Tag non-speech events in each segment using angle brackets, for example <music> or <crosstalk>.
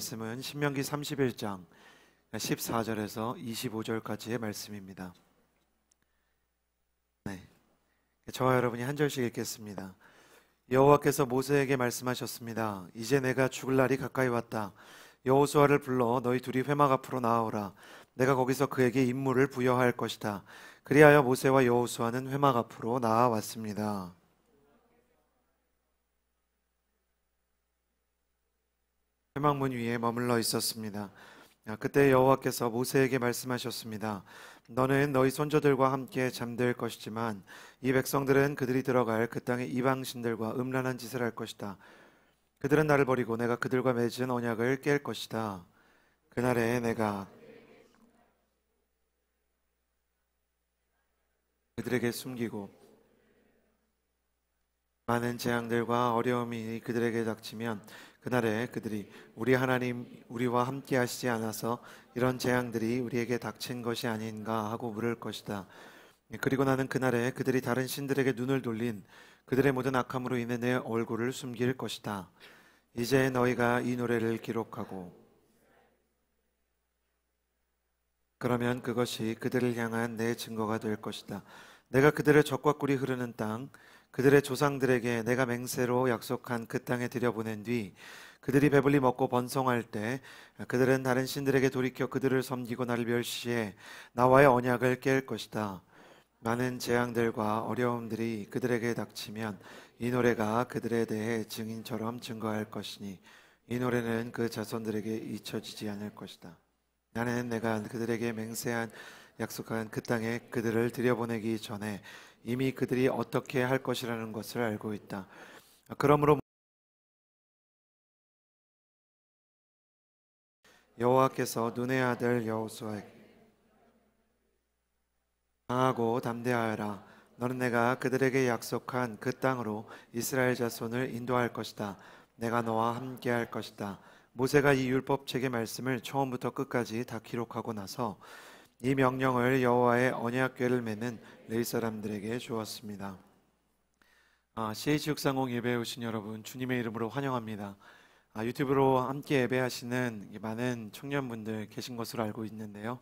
말씀은 신명기 31장 14절에서 25절까지의 말씀입니다. 네. 저와 여러분이 한 절씩 읽겠습니다. 여호와께서 모세에게 말씀하셨습니다. 이제 내가 죽을 날이 가까이 왔다. 여호수아를 불러 너희 둘이 회막 앞으로 나아오라. 내가 거기서 그에게 임무를 부여할 것이다. 그리하여 모세와 여호수아는 회막 앞으로 나아왔습니다. 해망문 위에 머물러 있었습니다. 아, 그때 여호와께서 모세에게 말씀하셨습니다. 너는 너희 손자들과 함께 잠들 것이지만 이 백성들은 그들이 들어갈 그 땅의 이방신들과 음란한 짓을 할 것이다. 그들은 나를 버리고 내가 그들과 맺은 언약을 깰 것이다. 그날에 내가 그들에게 숨기고 많은 재앙들과 어려움이 그들에게 닥치면 그날에 그들이 우리 하나님 우리와 함께 하시지 않아서 이런 재앙들이 우리에게 닥친 것이 아닌가 하고 물을 것이다. 그리고 나는 그날에 그들이 다른 신들에게 눈을 돌린 그들의 모든 악함으로 인해 내 얼굴을 숨길 것이다. 이제 너희가 이 노래를 기록하고 그러면 그것이 그들을 향한 내 증거가 될 것이다. 내가 그들의 적과 꿀이 흐르는 땅, 그들의 조상들에게 내가 맹세로 약속한 그 땅에 들여보낸 뒤 그들이 배불리 먹고 번성할 때 그들은 다른 신들에게 돌이켜 그들을 섬기고 나를 멸시해 나와의 언약을 깰 것이다. 많은 재앙들과 어려움들이 그들에게 닥치면 이 노래가 그들에 대해 증인처럼 증거할 것이니 이 노래는 그 자손들에게 잊혀지지 않을 것이다. 나는 내가 그들에게 맹세한 약속한 그 땅에 그들을 들여보내기 전에 이미 그들이 어떻게 할 것이라는 것을 알고 있다. 그러므로 여호와께서 눈의 아들 여호수아에게 강하고 담대하여라. 너는 내가 그들에게 약속한 그 땅으로 이스라엘 자손을 인도할 것이다. 내가 너와 함께할 것이다. 모세가 이 율법책의 말씀을 처음부터 끝까지 다 기록하고 나서 이 명령을 여호와의 언약궤를 맺는 레위 사람들에게 주었습니다. 아, CH 630 예배에 신 여러분 주님의 이름으로 환영합니다. 아, 유튜브로 함께 예배하시는 많은 청년분들 계신 것으로 알고 있는데요.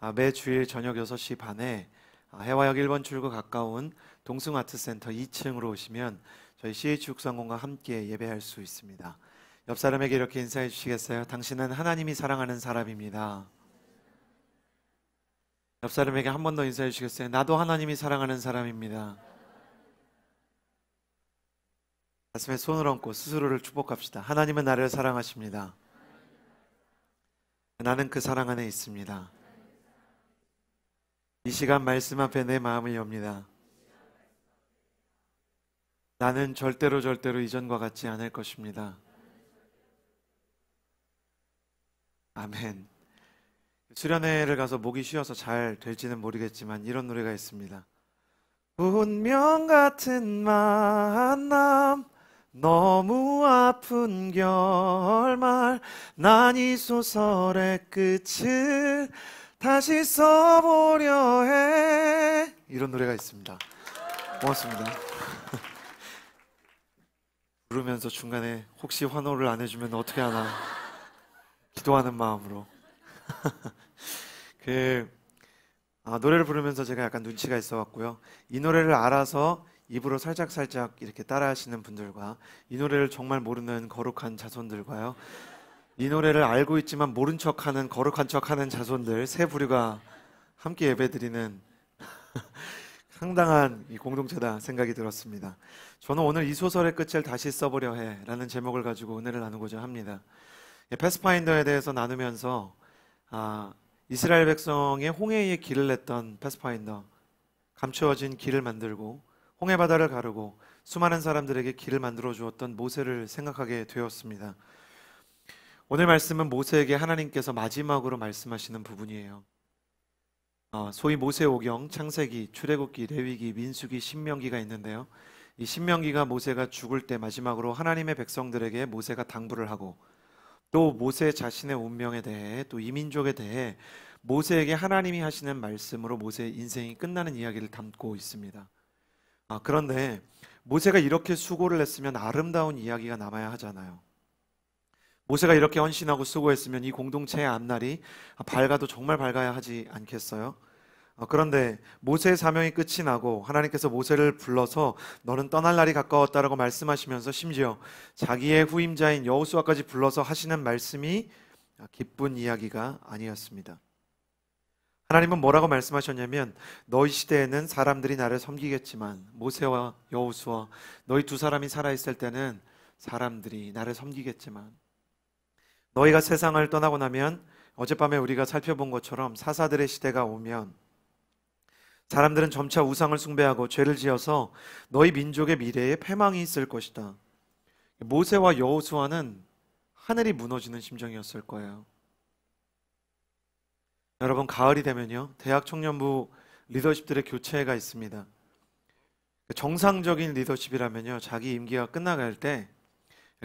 아, 매 주일 저녁 6시 반에 아, 해화역 1번 출구 가까운 동승아트센터 2층으로 오시면 저희 CH 630과 함께 예배할 수 있습니다. 옆 사람에게 이렇게 인사해 주시겠어요? 당신은 하나님이 사랑하는 사람입니다. 옆 사람에게 한 번 더 인사해 주시겠어요? 나도 하나님이 사랑하는 사람입니다. 가슴에 손을 얹고 스스로를 축복합시다. 하나님은 나를 사랑하십니다. 나는 그 사랑 안에 있습니다. 이 시간 말씀 앞에 내 마음을 엽니다. 나는 절대로 절대로 이전과 같지 않을 것입니다. 아멘. 수련회를 가서 목이 쉬어서 잘 될지는 모르겠지만 이런 노래가 있습니다. 운명 같은 만남 너무 아픈 결말 난 이 소설의 끝을 다시 써보려 해 이런 노래가 있습니다. 고맙습니다. <laughs> 부르면서 중간에 혹시 환호를 안 해주면 어떻게 하나 기도하는 마음으로 <laughs> 그 아, 노래를 부르면서 제가 약간 눈치가 있어 왔고요이 노래를 알아서 입으로 살짝살짝 이렇게 따라 하시는 분들과 이 노래를 정말 모르는 거룩한 자손들과요. 이 노래를 알고 있지만 모른 척 하는 거룩한 척 하는 자손들 세 부류가 함께 예배드리는 상당한 <laughs> 이 공동체다 생각이 들었습니다. 저는 오늘 이 소설의 끝을 다시 써보려 해라는 제목을 가지고 은혜를 나누고자 합니다. 예, 패스파인더에 대해서 나누면서 아, 이스라엘 백성의 홍해에 길을 냈던 패스파인더 감추어진 길을 만들고 홍해 바다를 가르고 수많은 사람들에게 길을 만들어 주었던 모세를 생각하게 되었습니다. 오늘 말씀은 모세에게 하나님께서 마지막으로 말씀하시는 부분이에요. 어, 소위 모세오경, 창세기, 출애굽기, 레위기, 민수기, 신명기가 있는데요. 이 신명기가 모세가 죽을 때 마지막으로 하나님의 백성들에게 모세가 당부를 하고 또 모세 자신의 운명에 대해 또 이민족에 대해 모세에게 하나님이 하시는 말씀으로 모세의 인생이 끝나는 이야기를 담고 있습니다. 아, 그런데 모세가 이렇게 수고를 했으면 아름다운 이야기가 남아야 하잖아요. 모세가 이렇게 헌신하고 수고했으면 이 공동체의 앞날이 아, 밝아도 정말 밝아야 하지 않겠어요? 어, 그런데 모세의 사명이 끝이 나고 하나님께서 모세를 불러서 너는 떠날 날이 가까웠다라고 말씀하시면서 심지어 자기의 후임자인 여호수아까지 불러서 하시는 말씀이 기쁜 이야기가 아니었습니다. 하나님은 뭐라고 말씀하셨냐면 너희 시대에는 사람들이 나를 섬기겠지만 모세와 여호수아 너희 두 사람이 살아 있을 때는 사람들이 나를 섬기겠지만 너희가 세상을 떠나고 나면 어젯밤에 우리가 살펴본 것처럼 사사들의 시대가 오면 사람들은 점차 우상을 숭배하고 죄를 지어서 너희 민족의 미래에 패망이 있을 것이다. 모세와 여호수아는 하늘이 무너지는 심정이었을 거예요. 여러분 가을이 되면요 대학 청년부 리더십들의 교체가 있습니다. 정상적인 리더십이라면요 자기 임기가 끝나갈 때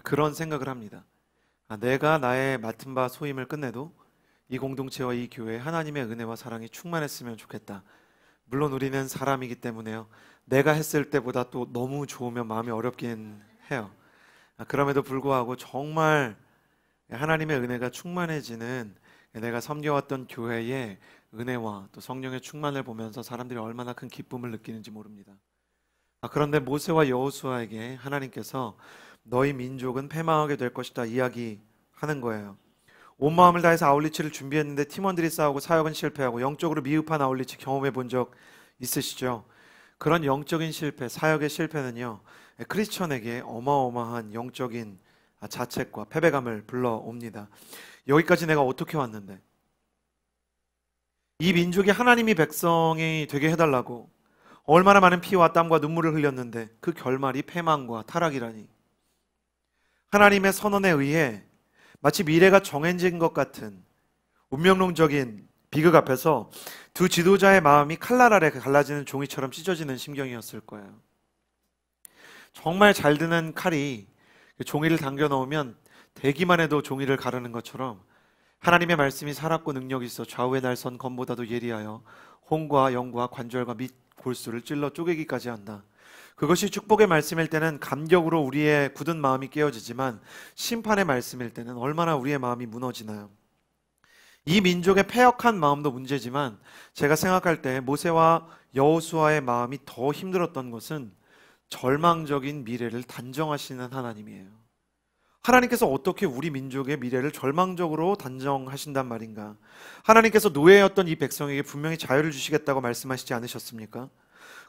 그런 생각을 합니다. 아, 내가 나의 맡은 바 소임을 끝내도 이 공동체와 이 교회 하나님의 은혜와 사랑이 충만했으면 좋겠다. 물론 우리는 사람이기 때문에요. 내가 했을 때보다 또 너무 좋으면 마음이 어렵긴 해요. 아, 그럼에도 불구하고 정말 하나님의 은혜가 충만해지는 내가 섬겨왔던 교회의 은혜와 또 성령의 충만을 보면서 사람들이 얼마나 큰 기쁨을 느끼는지 모릅니다. 아, 그런데 모세와 여호수아에게 하나님께서 너희 민족은 패망하게 될 것이다 이야기하는 거예요. 온 마음을 다해서 아울리치를 준비했는데 팀원들이 싸우고 사역은 실패하고 영적으로 미흡한 아울리치 경험해 본 적 있으시죠? 그런 영적인 실패, 사역의 실패는요. 크리스천에게 어마어마한 영적인 자책과 패배감을 불러옵니다. 여기까지 내가 어떻게 왔는데? 이 민족이 하나님이 백성이 되게 해달라고 얼마나 많은 피와 땀과 눈물을 흘렸는데 그 결말이 패망과 타락이라니. 하나님의 선언에 의해 마치 미래가 정해진 것 같은 운명론적인 비극 앞에서 두 지도자의 마음이 칼날 아래 갈라지는 종이처럼 찢어지는 심경이었을 거예요. 정말 잘 드는 칼이 그 종이를 당겨 넣으면 대기만 해도 종이를 가르는 것처럼 하나님의 말씀이 살았고 능력이 있어 좌우의 날선 검보다도 예리하여 홍과 영과 관절과 밑 골수를 찔러 쪼개기까지 한다. 그것이 축복의 말씀일 때는 감격으로 우리의 굳은 마음이 깨어지지만 심판의 말씀일 때는 얼마나 우리의 마음이 무너지나요? 이 민족의 패역한 마음도 문제지만 제가 생각할 때 모세와 여호수아의 마음이 더 힘들었던 것은 절망적인 미래를 단정하시는 하나님이에요. 하나님께서 어떻게 우리 민족의 미래를 절망적으로 단정하신단 말인가? 하나님께서 노예였던 이 백성에게 분명히 자유를 주시겠다고 말씀하시지 않으셨습니까?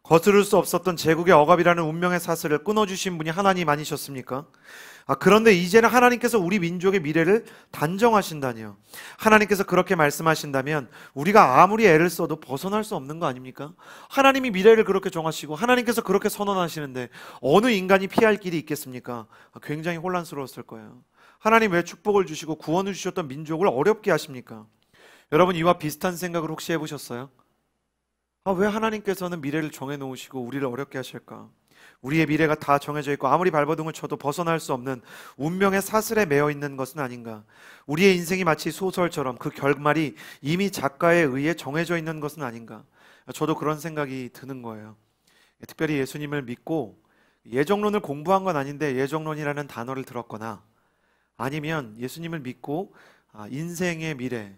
거스를 수 없었던 제국의 억압이라는 운명의 사슬을 끊어주신 분이 하나님 아니셨습니까? 아, 그런데 이제는 하나님께서 우리 민족의 미래를 단정하신다니요. 하나님께서 그렇게 말씀하신다면 우리가 아무리 애를 써도 벗어날 수 없는 거 아닙니까? 하나님이 미래를 그렇게 정하시고 하나님께서 그렇게 선언하시는데 어느 인간이 피할 길이 있겠습니까? 아, 굉장히 혼란스러웠을 거예요. 하나님 왜 축복을 주시고 구원을 주셨던 민족을 어렵게 하십니까? 여러분 이와 비슷한 생각을 혹시 해보셨어요? 아, 왜 하나님께서는 미래를 정해놓으시고 우리를 어렵게 하실까? 우리의 미래가 다 정해져 있고 아무리 발버둥을 쳐도 벗어날 수 없는 운명의 사슬에 매여 있는 것은 아닌가? 우리의 인생이 마치 소설처럼 그 결말이 이미 작가에 의해 정해져 있는 것은 아닌가? 저도 그런 생각이 드는 거예요. 특별히 예수님을 믿고 예정론을 공부한 건 아닌데 예정론이라는 단어를 들었거나 아니면 예수님을 믿고 아, 인생의 미래,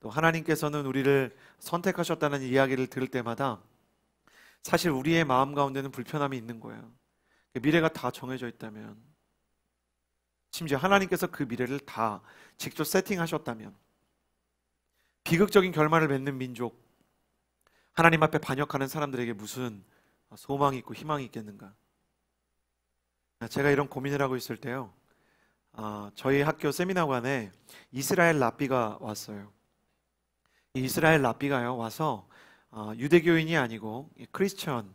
또 하나님께서는 우리를 선택하셨다는 이야기를 들을 때마다 사실 우리의 마음 가운데는 불편함이 있는 거예요. 그 미래가 다 정해져 있다면, 심지어 하나님께서 그 미래를 다 직접 세팅하셨다면, 비극적인 결말을 맺는 민족, 하나님 앞에 반역하는 사람들에게 무슨 소망이 있고 희망이 있겠는가? 제가 이런 고민을 하고 있을 때요, 아, 저희 학교 세미나관에 이스라엘 라비가 왔어요. 이스라엘 랍비가요 와서 어, 유대교인이 아니고 크리스천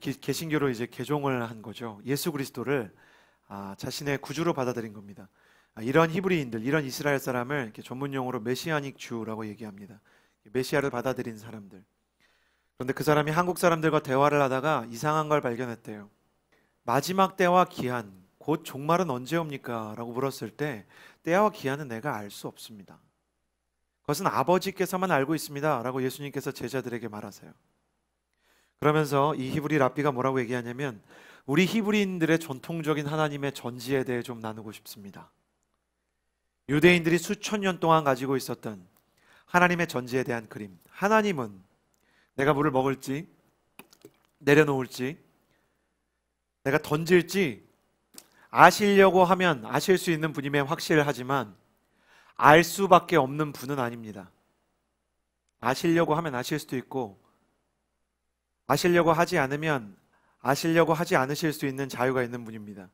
개신교로 이제 개종을 한 거죠. 예수 그리스도를 아, 자신의 구주로 받아들인 겁니다. 아, 이런 히브리인들, 이런 이스라엘 사람을 이렇게 전문 용어로 메시아닉 주라고 얘기합니다. 메시아를 받아들인 사람들. 그런데 그 사람이 한국 사람들과 대화를 하다가 이상한 걸 발견했대요. 마지막 때와 기한, 곧 종말은 언제 옵니까? 라고 물었을 때 때와 기한은 내가 알 수 없습니다. 그것은 아버지께서만 알고 있습니다. 라고 예수님께서 제자들에게 말하세요. 그러면서 이 히브리 랍비가 뭐라고 얘기하냐면 우리 히브리인들의 전통적인 하나님의 전지에 대해 좀 나누고 싶습니다. 유대인들이 수천 년 동안 가지고 있었던 하나님의 전지에 대한 그림. 하나님은 내가 물을 먹을지 내려놓을지 내가 던질지 아시려고 하면 아실 수 있는 분임에 확실하지만 알 수밖에 없는 분은 아닙니다. 아시려고 하면 아실 수도 있고, 아시려고 하지 않으면 아시려고 하지 않으실 수 있는 자유가 있는 분입니다.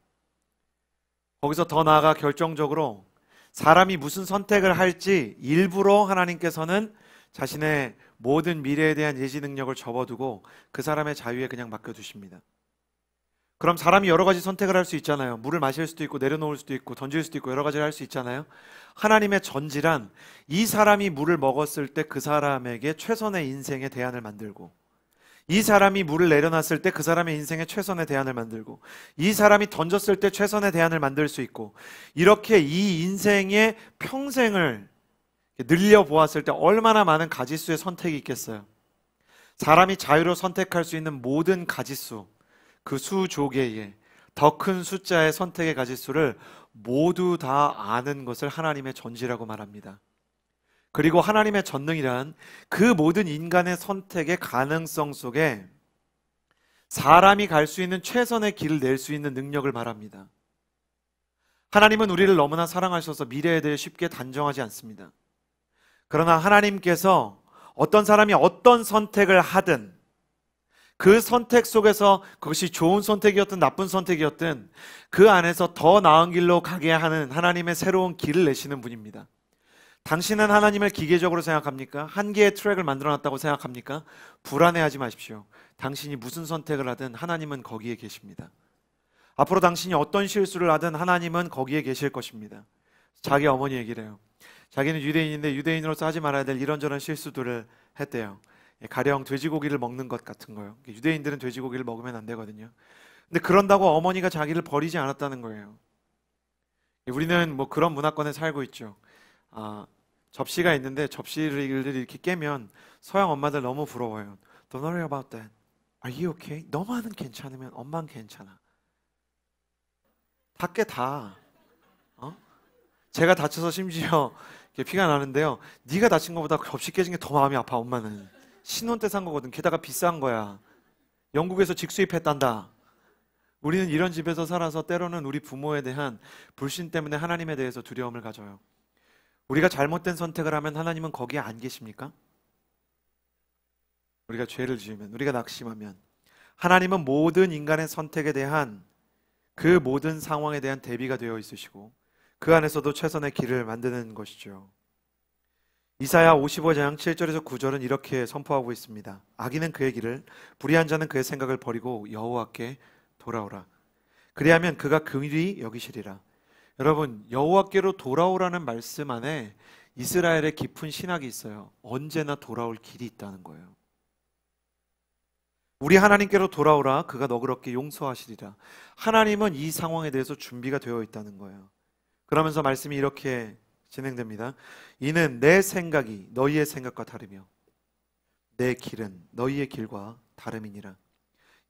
거기서 더 나아가 결정적으로 사람이 무슨 선택을 할지 일부러 하나님께서는 자신의 모든 미래에 대한 예지 능력을 접어두고 그 사람의 자유에 그냥 맡겨두십니다. 그럼 사람이 여러 가지 선택을 할 수 있잖아요. 물을 마실 수도 있고 내려놓을 수도 있고 던질 수도 있고 여러 가지를 할 수 있잖아요. 하나님의 전지란 이 사람이 물을 먹었을 때 그 사람에게 최선의 인생의 대안을 만들고 이 사람이 물을 내려놨을 때 그 사람의 인생의 최선의 대안을 만들고 이 사람이 던졌을 때 최선의 대안을 만들 수 있고 이렇게 이 인생의 평생을 늘려 보았을 때 얼마나 많은 가지수의 선택이 있겠어요. 사람이 자유로 선택할 수 있는 모든 가지수 그 수조개의 더 큰 숫자의 선택의 가짓수를 모두 다 아는 것을 하나님의 전지라고 말합니다. 그리고 하나님의 전능이란 그 모든 인간의 선택의 가능성 속에 사람이 갈 수 있는 최선의 길을 낼 수 있는 능력을 말합니다. 하나님은 우리를 너무나 사랑하셔서 미래에 대해 쉽게 단정하지 않습니다. 그러나 하나님께서 어떤 사람이 어떤 선택을 하든 그 선택 속에서 그것이 좋은 선택이었든 나쁜 선택이었든 그 안에서 더 나은 길로 가게 하는 하나님의 새로운 길을 내시는 분입니다. 당신은 하나님을 기계적으로 생각합니까? 한계의 트랙을 만들어 놨다고 생각합니까? 불안해하지 마십시오. 당신이 무슨 선택을 하든 하나님은 거기에 계십니다. 앞으로 당신이 어떤 실수를 하든 하나님은 거기에 계실 것입니다. 자기 어머니 얘기를 해요. 자기는 유대인인데 유대인으로서 하지 말아야 될 이런저런 실수들을 했대요. 예, 가령 돼지고기를 먹는 것 같은 거예요. 유대인들은 돼지고기를 먹으면 안 되거든요. 근데 그런다고 어머니가 자기를 버리지 않았다는 거예요. 예, 우리는 뭐 그런 문화권에 살고 있죠. 아, 접시가 있는데 접시를 이렇게 깨면 서양 엄마들 너무 부러워요. Don't worry about that. Are you okay? 너만은 괜찮으면 엄만 괜찮아. 밖에 다. 어? 제가 다쳐서 심지어 피가 나는데요. 네가 다친 것보다 그 접시 깨진 게 더 마음이 아파. 엄마는. 신혼 때 산 거거든. 게다가 비싼 거야. 영국에서 직수입했단다. 우리는 이런 집에서 살아서 때로는 우리 부모에 대한 불신 때문에 하나님에 대해서 두려움을 가져요. 우리가 잘못된 선택을 하면 하나님은 거기에 안 계십니까? 우리가 죄를 지으면, 우리가 낙심하면 하나님은 모든 인간의 선택에 대한 그 모든 상황에 대한 대비가 되어 있으시고 그 안에서도 최선의 길을 만드는 것이죠. 이사야 55장 7절에서 9절은 이렇게 선포하고 있습니다. 악인은 그의 길을, 불의한 자는 그의 생각을 버리고 여호와께 돌아오라. 그리하면 그가 긍휼히 여기시리라. 여러분, 여호와께로 돌아오라는 말씀 안에 이스라엘의 깊은 신학이 있어요. 언제나 돌아올 길이 있다는 거예요. 우리 하나님께로 돌아오라. 그가 너그럽게 용서하시리라. 하나님은 이 상황에 대해서 준비가 되어 있다는 거예요. 그러면서 말씀이 이렇게 진행됩니다. 이는 내 생각이 너희의 생각과 다르며 내 길은 너희의 길과 다름이니라.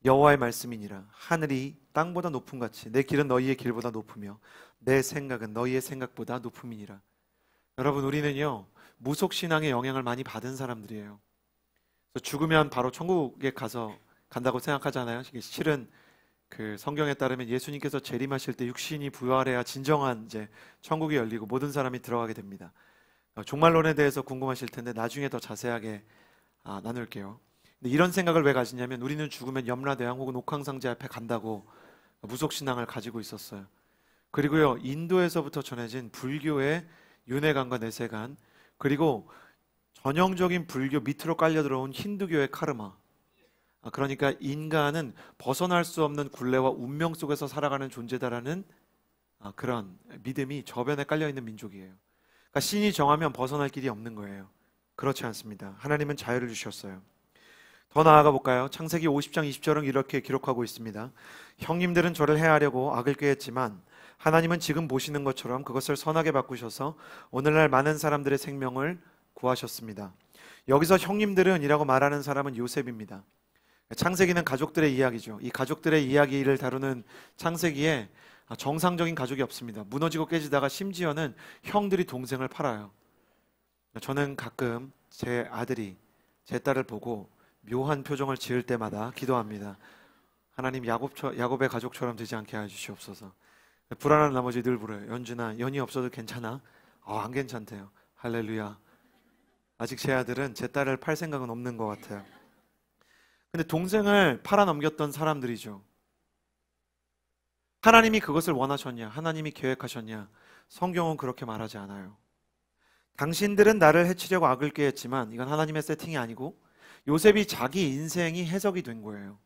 여호와의 말씀이니라. 하늘이 땅보다 높음 같이 내 길은 너희의 길보다 높으며 내 생각은 너희의 생각보다 높음이니라. 여러분 우리는요 무속 신앙의 영향을 많이 받은 사람들이에요. 죽으면 바로 천국에 가서 간다고 생각하잖아요. 실은 그 성경에 따르면 예수님께서 재림하실 때 육신이 부활해야 진정한 이제 천국이 열리고 모든 사람이 들어가게 됩니다. 어, 종말론에 대해서 궁금하실 텐데 나중에 더 자세하게 아, 나눌게요. 근데 이런 생각을 왜 가지냐면 우리는 죽으면 염라대왕 혹은 옥황상제 앞에 간다고 무속신앙을 가지고 있었어요. 그리고요 인도에서부터 전해진 불교의 윤회관과 내세관 그리고 전형적인 불교 밑으로 깔려 들어온 힌두교의 카르마 아, 그러니까 인간은 벗어날 수 없는 굴레와 운명 속에서 살아가는 존재다라는 아, 그런 믿음이 저변에 깔려 있는 민족이에요. 그러니까 신이 정하면 벗어날 길이 없는 거예요. 그렇지 않습니다. 하나님은 자유를 주셨어요. 더 나아가 볼까요? 창세기 50장 20절은 이렇게 기록하고 있습니다. 형님들은 저를 해하려고 악을 꾀했지만 하나님은 지금 보시는 것처럼 그것을 선하게 바꾸셔서 오늘날 많은 사람들의 생명을 구하셨습니다. 여기서 형님들은이라고 말하는 사람은 요셉입니다. 창세기는 가족들의 이야기죠. 이 가족들의 이야기를 다루는 창세기에 정상적인 가족이 없습니다. 무너지고 깨지다가 심지어는 형들이 동생을 팔아요. 저는 가끔 제 아들이 제 딸을 보고 묘한 표정을 지을 때마다 기도합니다. 하나님 야곱, 야곱의 가족처럼 되지 않게 해주시옵소서. 불안한 나머지 늘 불어요. 연준아, 연이 없어도 괜찮아? 어, 안 괜찮대요. 할렐루야. 아직 제 아들은 제 딸을 팔 생각은 없는 것 같아요. 근데 동생을 팔아넘겼던 사람들이죠. 하나님이 그것을 원하셨냐? 하나님이 계획하셨냐? 성경은 그렇게 말하지 않아요. 당신들은 나를 해치려고 악을 꾀했지만 이건 하나님의 세팅이 아니고 요셉이 자기 인생이 해석이 된 거예요.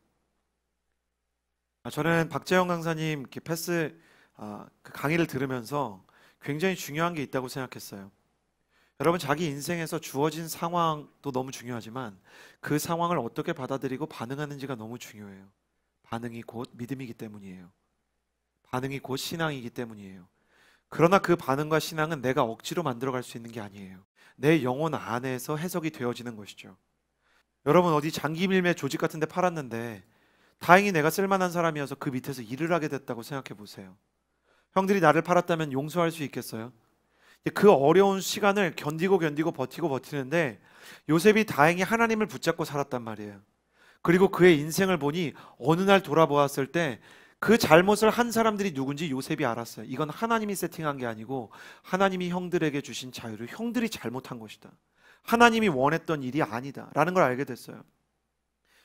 아, 저는 박재영 강사님 패스 아, 그 강의를 들으면서 굉장히 중요한 게 있다고 생각했어요. 여러분 자기 인생에서 주어진 상황도 너무 중요하지만 그 상황을 어떻게 받아들이고 반응하는지가 너무 중요해요. 반응이 곧 믿음이기 때문이에요. 반응이 곧 신앙이기 때문이에요. 그러나 그 반응과 신앙은 내가 억지로 만들어갈 수 있는 게 아니에요. 내 영혼 안에서 해석이 되어지는 것이죠. 여러분 어디 장기 밀매 조직 같은 데 팔았는데 다행히 내가 쓸만한 사람이어서 그 밑에서 일을 하게 됐다고 생각해 보세요. 형들이 나를 팔았다면 용서할 수 있겠어요? 그 어려운 시간을 견디고 견디고 버티고 버티는데 요셉이 다행히 하나님을 붙잡고 살았단 말이에요. 그리고 그의 인생을 보니 어느 날 돌아보았을 때 그 잘못을 한 사람들이 누군지 요셉이 알았어요. 이건 하나님이 세팅한 게 아니고 하나님이 형들에게 주신 자유를 형들이 잘못한 것이다. 하나님이 원했던 일이 아니다. 라는 걸 알게 됐어요.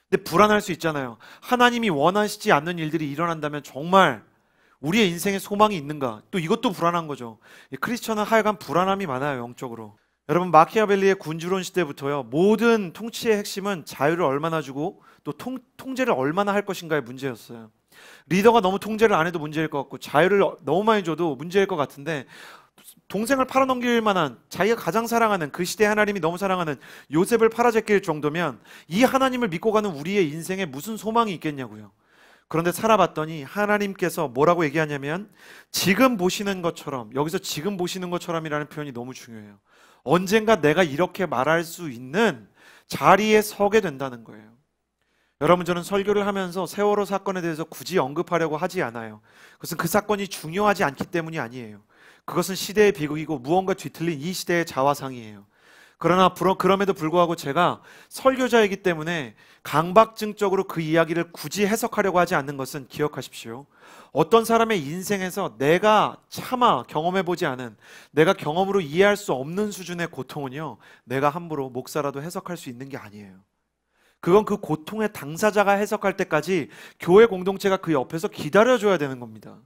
근데 불안할 수 있잖아요. 하나님이 원하시지 않는 일들이 일어난다면 정말 우리의 인생에 소망이 있는가? 또 이것도 불안한 거죠. 크리스천은 하여간 불안함이 많아요, 영적으로. 여러분, 마키아벨리의 군주론 시대부터요, 모든 통치의 핵심은 자유를 얼마나 주고 또 통, 통제를 얼마나 할 것인가의 문제였어요. 리더가 너무 통제를 안 해도 문제일 것 같고, 자유를 너무 많이 줘도 문제일 것 같은데, 동생을 팔아넘길 만한 자기가 가장 사랑하는 그 시대 하나님이 너무 사랑하는 요셉을 팔아제낄 정도면 이 하나님을 믿고 가는 우리의 인생에 무슨 소망이 있겠냐고요. 그런데 살아봤더니 하나님께서 뭐라고 얘기하냐면 지금 보시는 것처럼 여기서 지금 보시는 것처럼이라는 표현이 너무 중요해요. 언젠가 내가 이렇게 말할 수 있는 자리에 서게 된다는 거예요. 여러분 저는 설교를 하면서 세월호 사건에 대해서 굳이 언급하려고 하지 않아요. 그것은 그 사건이 중요하지 않기 때문이 아니에요. 그것은 시대의 비극이고 무언가 뒤틀린 이 시대의 자화상이에요. 그러나 그럼에도 불구하고 제가 설교자이기 때문에 강박증적으로 그 이야기를 굳이 해석하려고 하지 않는 것은 기억하십시오. 어떤 사람의 인생에서 내가 차마 경험해보지 않은, 내가 경험으로 이해할 수 없는 수준의 고통은요, 내가 함부로 목사라도 해석할 수 있는 게 아니에요. 그건 그 고통의 당사자가 해석할 때까지 교회 공동체가 그 옆에서 기다려줘야 되는 겁니다.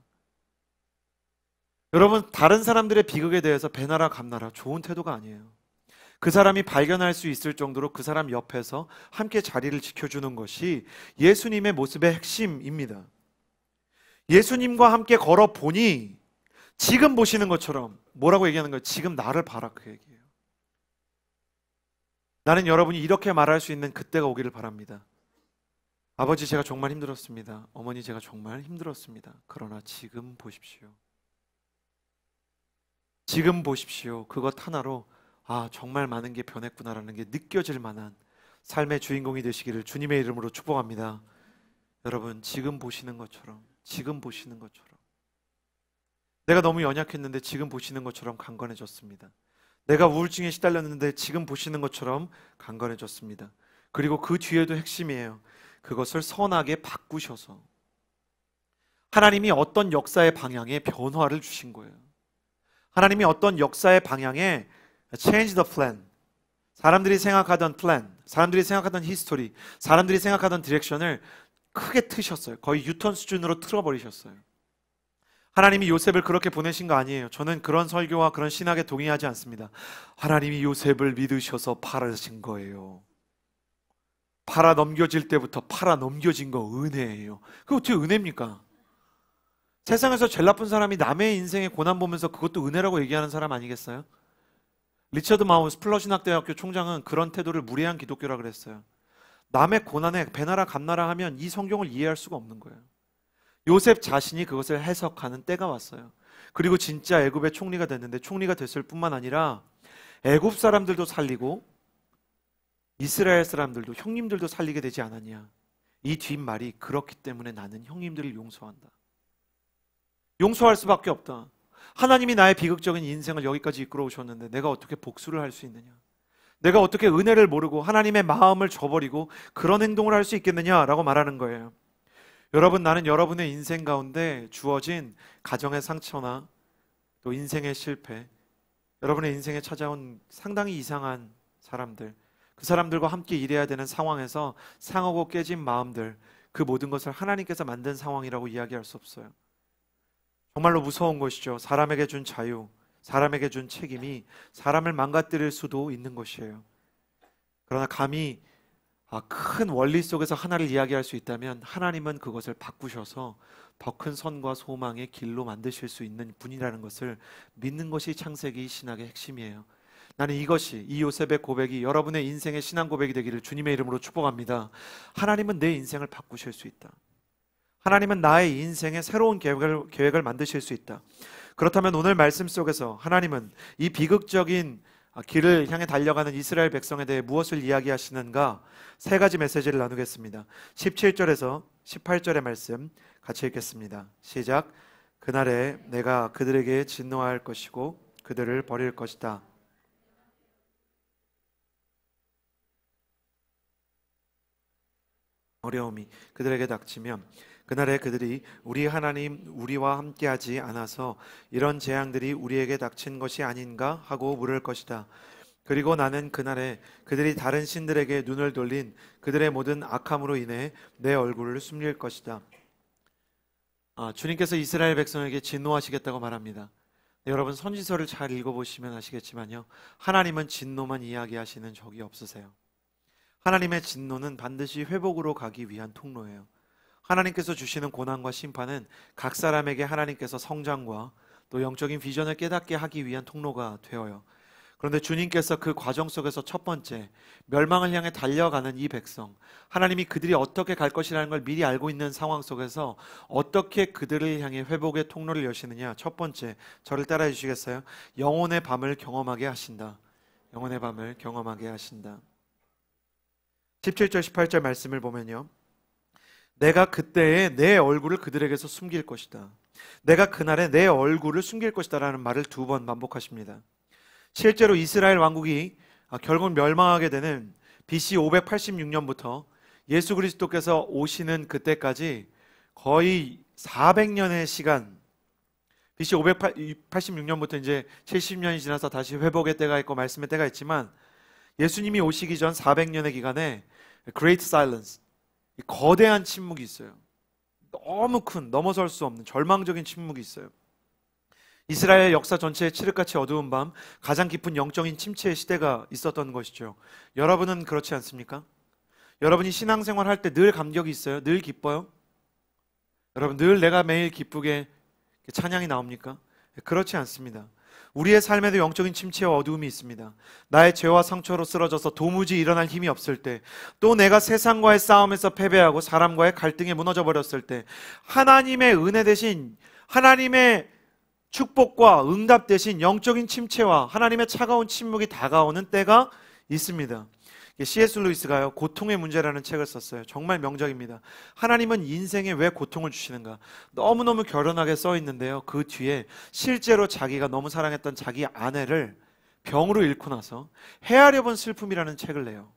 여러분, 다른 사람들의 비극에 대해서 배나라 감나라 좋은 태도가 아니에요. 그 사람이 발견할 수 있을 정도로 그 사람 옆에서 함께 자리를 지켜주는 것이 예수님의 모습의 핵심입니다. 예수님과 함께 걸어보니 지금 보시는 것처럼 뭐라고 얘기하는 거예요? 지금 나를 봐라 그 얘기예요. 나는 여러분이 이렇게 말할 수 있는 그때가 오기를 바랍니다. 아버지 제가 정말 힘들었습니다. 어머니 제가 정말 힘들었습니다. 그러나 지금 보십시오. 지금 보십시오. 그것 하나로 아, 정말 많은 게 변했구나라는 게 느껴질 만한 삶의 주인공이 되시기를 주님의 이름으로 축복합니다. 여러분, 지금 보시는 것처럼, 지금 보시는 것처럼. 내가 너무 연약했는데 지금 보시는 것처럼 강건해졌습니다. 내가 우울증에 시달렸는데 지금 보시는 것처럼 강건해졌습니다. 그리고 그 뒤에도 핵심이에요. 그것을 선하게 바꾸셔서 하나님이 어떤 역사의 방향에 변화를 주신 거예요. 하나님이 어떤 역사의 방향에 change the plan. 사람들이 생각하던 플랜, 사람들이 생각하던 히스토리, 사람들이 생각하던 디렉션을 크게 트셨어요. 거의 유턴 수준으로 틀어버리셨어요. 하나님이 요셉을 그렇게 보내신 거 아니에요. 저는 그런 설교와 그런 신학에 동의하지 않습니다. 하나님이 요셉을 믿으셔서 팔으신 거예요. 팔아 넘겨질 때부터 팔아 넘겨진 거 은혜예요. 그게 어떻게 은혜입니까? 세상에서 제일 나쁜 사람이 남의 인생의 고난 보면서 그것도 은혜라고 얘기하는 사람 아니겠어요? 리처드 마우스 플러신학대학교 총장은 그런 태도를 무례한 기독교라 그랬어요. 남의 고난에 배나라 감나라 하면 이 성경을 이해할 수가 없는 거예요. 요셉 자신이 그것을 해석하는 때가 왔어요. 그리고 진짜 애굽의 총리가 됐는데 총리가 됐을 뿐만 아니라 애굽 사람들도 살리고 이스라엘 사람들도 형님들도 살리게 되지 않았냐. 이 뒷말이 그렇기 때문에 나는 형님들을 용서한다. 용서할 수밖에 없다. 하나님이 나의 비극적인 인생을 여기까지 이끌어 오셨는데 내가 어떻게 복수를 할 수 있느냐? 내가 어떻게 은혜를 모르고 하나님의 마음을 저버리고 그런 행동을 할 수 있겠느냐라고 말하는 거예요. 여러분, 나는 여러분의 인생 가운데 주어진 가정의 상처나 또 인생의 실패, 여러분의 인생에 찾아온 상당히 이상한 사람들, 그 사람들과 함께 일해야 되는 상황에서 상하고 깨진 마음들, 그 모든 것을 하나님께서 만든 상황이라고 이야기할 수 없어요. 정말로 무서운 것이죠. 사람에게 준 자유, 사람에게 준 책임이 사람을 망가뜨릴 수도 있는 것이에요. 그러나 감히 아, 큰 원리 속에서 하나를 이야기할 수 있다면 하나님은 그것을 바꾸셔서 더 큰 선과 소망의 길로 만드실 수 있는 분이라는 것을 믿는 것이 창세기 신학의 핵심이에요. 나는 이것이 이 요셉의 고백이 여러분의 인생의 신앙 고백이 되기를 주님의 이름으로 축복합니다. 하나님은 내 인생을 바꾸실 수 있다. 하나님은 나의 인생에 새로운 계획을, 계획을 만드실 수 있다. 그렇다면 오늘 말씀 속에서 하나님은 이 비극적인 길을 향해 달려가는 이스라엘 백성에 대해 무엇을 이야기하시는가 세 가지 메시지를 나누겠습니다. 17절에서 18절의 말씀 같이 읽겠습니다. 시작. 그날에 내가 그들에게 진노할 것이고 그들을 버릴 것이다. 어려움이 그들에게 닥치면 그날에 그들이 우리 하나님 우리와 함께하지 않아서 이런 재앙들이 우리에게 닥친 것이 아닌가 하고 물을 것이다. 그리고 나는 그날에 그들이 다른 신들에게 눈을 돌린 그들의 모든 악함으로 인해 내 얼굴을 숨길 것이다. 아, 주님께서 이스라엘 백성에게 진노하시겠다고 말합니다. 네, 여러분 선지서를 잘 읽어보시면 아시겠지만요. 하나님은 진노만 이야기하시는 적이 없으세요. 하나님의 진노는 반드시 회복으로 가기 위한 통로예요. 하나님께서 주시는 고난과 심판은 각 사람에게 하나님께서 성장과 또 영적인 비전을 깨닫게 하기 위한 통로가 되어요. 그런데 주님께서 그 과정 속에서 첫 번째 멸망을 향해 달려가는 이 백성 하나님이 그들이 어떻게 갈 것이라는 걸 미리 알고 있는 상황 속에서 어떻게 그들을 향해 회복의 통로를 여시느냐 첫 번째 저를 따라해 주시겠어요? 영혼의 밤을 경험하게 하신다. 영혼의 밤을 경험하게 하신다. 17절 18절 말씀을 보면요. 내가 그때에 내 얼굴을 그들에게서 숨길 것이다. 내가 그날에 내 얼굴을 숨길 것이다라는 말을 두 번 반복하십니다. 실제로 이스라엘 왕국이 아, 결국 멸망하게 되는 BC 586년부터 예수 그리스도께서 오시는 그때까지 거의 400년의 시간 BC 586년부터 이제 70년이 지나서 다시 회복의 때가 있고 말씀의 때가 있지만 예수님이 오시기 전 400년의 기간에 Great Silence 거대한 침묵이 있어요. 너무 큰 넘어설 수 없는 절망적인 침묵이 있어요. 이스라엘 역사 전체의 칠흑같이 어두운 밤 가장 깊은 영적인 침체의 시대가 있었던 것이죠. 여러분은 그렇지 않습니까? 여러분이 신앙생활 할 때 늘 감격이 있어요? 늘 기뻐요? 여러분 늘 내가 매일 기쁘게 찬양이 나옵니까? 그렇지 않습니다. 우리의 삶에도 영적인 침체와 어두움이 있습니다. 나의 죄와 상처로 쓰러져서 도무지 일어날 힘이 없을 때, 또 내가 세상과의 싸움에서 패배하고 사람과의 갈등에 무너져 버렸을 때, 하나님의 은혜 대신 하나님의 축복과 응답 대신 영적인 침체와 하나님의 차가운 침묵이 다가오는 때가 있습니다. 예, C.S. 루이스가요, 고통의 문제라는 책을 썼어요. 정말 명작입니다. 하나님은 인생에 왜 고통을 주시는가? 너무너무 결연하게 써 있는데요. 그 뒤에 실제로 자기가 너무 사랑했던 자기 아내를 병으로 잃고 나서 헤아려 본 슬픔이라는 책을 내요.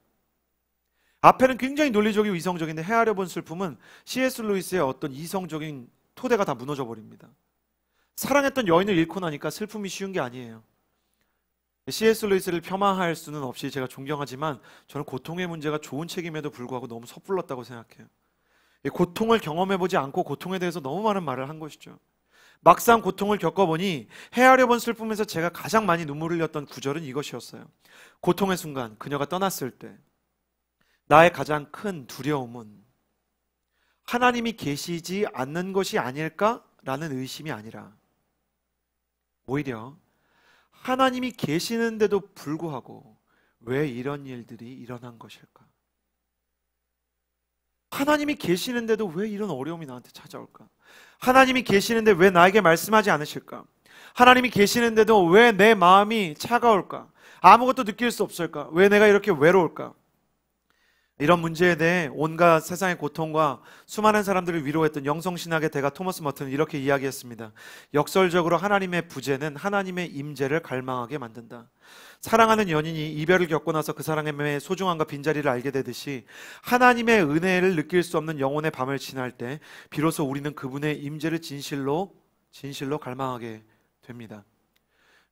앞에는 굉장히 논리적이고 이성적인데 헤아려 본 슬픔은 C.S. 루이스의 어떤 이성적인 토대가 다 무너져 버립니다. 사랑했던 여인을 잃고 나니까 슬픔이 쉬운 게 아니에요. C.S. 루이스를 폄하할 수는 없이 제가 존경하지만 저는 고통의 문제가 좋은 책임에도 불구하고 너무 섣불렀다고 생각해요. 고통을 경험해보지 않고 고통에 대해서 너무 많은 말을 한 것이죠. 막상 고통을 겪어보니 헤아려 본 슬픔에서 제가 가장 많이 눈물을 흘렸던 구절은 이것이었어요. 고통의 순간, 그녀가 떠났을 때, 나의 가장 큰 두려움은 하나님이 계시지 않는 것이 아닐까라는 의심이 아니라, 오히려 하나님이 계시는데도 불구하고 왜 이런 일들이 일어난 것일까? 하나님이 계시는데도 왜 이런 어려움이 나한테 찾아올까? 하나님이 계시는데 왜 나에게 말씀하지 않으실까? 하나님이 계시는데도 왜 내 마음이 차가울까? 아무것도 느낄 수 없을까? 왜 내가 이렇게 외로울까? 이런 문제에 대해 온갖 세상의 고통과 수많은 사람들을 위로했던 영성신학의 대가 토머스 머튼은 이렇게 이야기했습니다. 역설적으로 하나님의 부재는 하나님의 임재를 갈망하게 만든다. 사랑하는 연인이 이별을 겪고 나서 그 사랑의 소중함과 빈자리를 알게 되듯이 하나님의 은혜를 느낄 수 없는 영혼의 밤을 지날 때 비로소 우리는 그분의 임재를 진실로 진실로 갈망하게 됩니다.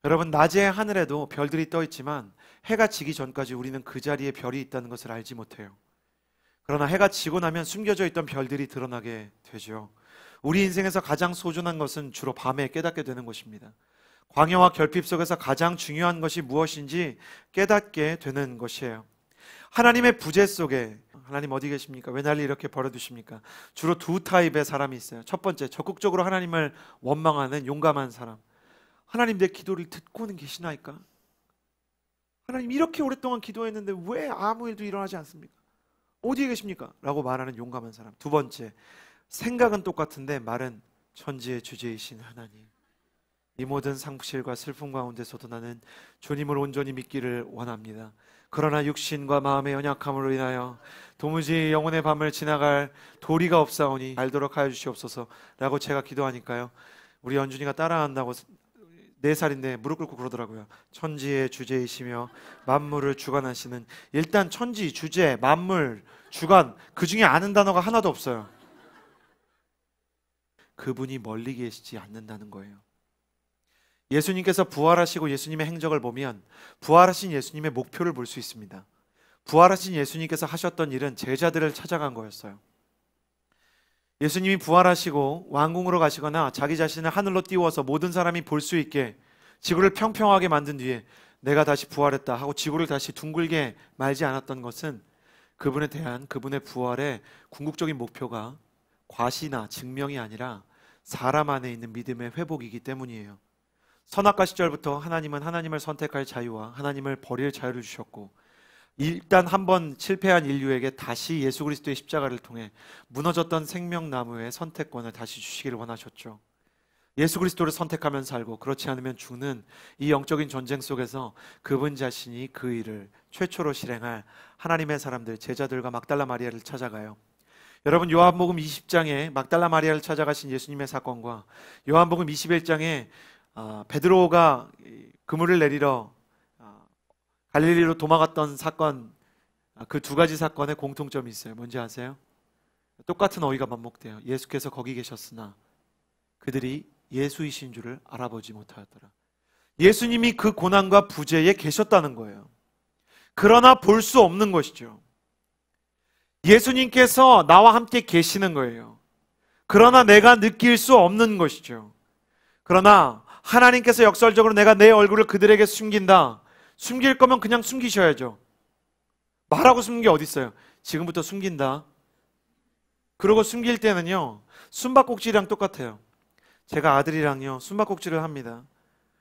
여러분 낮에 하늘에도 별들이 떠 있지만 해가 지기 전까지 우리는 그 자리에 별이 있다는 것을 알지 못해요. 그러나 해가 지고 나면 숨겨져 있던 별들이 드러나게 되죠. 우리 인생에서 가장 소중한 것은 주로 밤에 깨닫게 되는 것입니다. 광야와 결핍 속에서 가장 중요한 것이 무엇인지 깨닫게 되는 것이에요. 하나님의 부재 속에 하나님 어디 계십니까? 왜 날리 이렇게 버려두십니까? 주로 두 타입의 사람이 있어요. 첫 번째, 적극적으로 하나님을 원망하는 용감한 사람. 하나님 내 기도를 듣고는 계시나이까? 하나님 이렇게 오랫동안 기도했는데 왜 아무 일도 일어나지 않습니까? 어디에 계십니까? 라고 말하는 용감한 사람. 두 번째, 생각은 똑같은데 말은 천지의 주제이신 하나님. 이 모든 상실과 슬픔 가운데서도 나는 주님을 온전히 믿기를 원합니다. 그러나 육신과 마음의 연약함으로 인하여 도무지 영혼의 밤을 지나갈 도리가 없사오니 알도록 하여 주시옵소서라고 제가 기도하니까요. 우리 연준이가 따라한다고 네 살인데 무릎 꿇고 그러더라고요. 천지의 주제이시며 만물을 주관하시는 일단 천지, 주제, 만물, 주관 그 중에 아는 단어가 하나도 없어요. 그분이 멀리 계시지 않는다는 거예요. 예수님께서 부활하시고 예수님의 행적을 보면 부활하신 예수님의 목표를 볼 수 있습니다. 부활하신 예수님께서 하셨던 일은 제자들을 찾아간 거였어요. 예수님이 부활하시고 왕궁으로 가시거나 자기 자신을 하늘로 띄워서 모든 사람이 볼 수 있게 지구를 평평하게 만든 뒤에 내가 다시 부활했다 하고 지구를 다시 둥글게 말지 않았던 것은 그분에 대한 그분의 부활의 궁극적인 목표가 과시나 증명이 아니라 사람 안에 있는 믿음의 회복이기 때문이에요. 선악과 시절부터 하나님은 하나님을 선택할 자유와 하나님을 버릴 자유를 주셨고 일단 한번 실패한 인류에게 다시 예수 그리스도의 십자가를 통해 무너졌던 생명나무의 선택권을 다시 주시기를 원하셨죠. 예수 그리스도를 선택하면 살고 그렇지 않으면 죽는 이 영적인 전쟁 속에서 그분 자신이 그 일을 최초로 실행할 하나님의 사람들 제자들과 막달라 마리아를 찾아가요. 여러분 요한복음 20장에 막달라 마리아를 찾아가신 예수님의 사건과 요한복음 21장에 아, 베드로가 그물을 내리러 갈릴리로 도망갔던 사건 아, 그두 가지 사건의 공통점이 있어요. 뭔지 아세요? 똑같은 어이가 반복돼요. 예수께서 거기 계셨으나 그들이 예수이신 줄을 알아보지 못하였더라. 예수님이 그 고난과 부재에 계셨다는 거예요. 그러나 볼 수 없는 것이죠. 예수님께서 나와 함께 계시는 거예요. 그러나 내가 느낄 수 없는 것이죠. 그러나 하나님께서 역설적으로 내가 내 얼굴을 그들에게 숨긴다. 숨길 거면 그냥 숨기셔야죠. 말하고 숨긴 게 어디 있어요? 지금부터 숨긴다. 그러고 숨길 때는요. 숨바꼭질이랑 똑같아요. 제가 아들이랑요. 숨바꼭질을 합니다.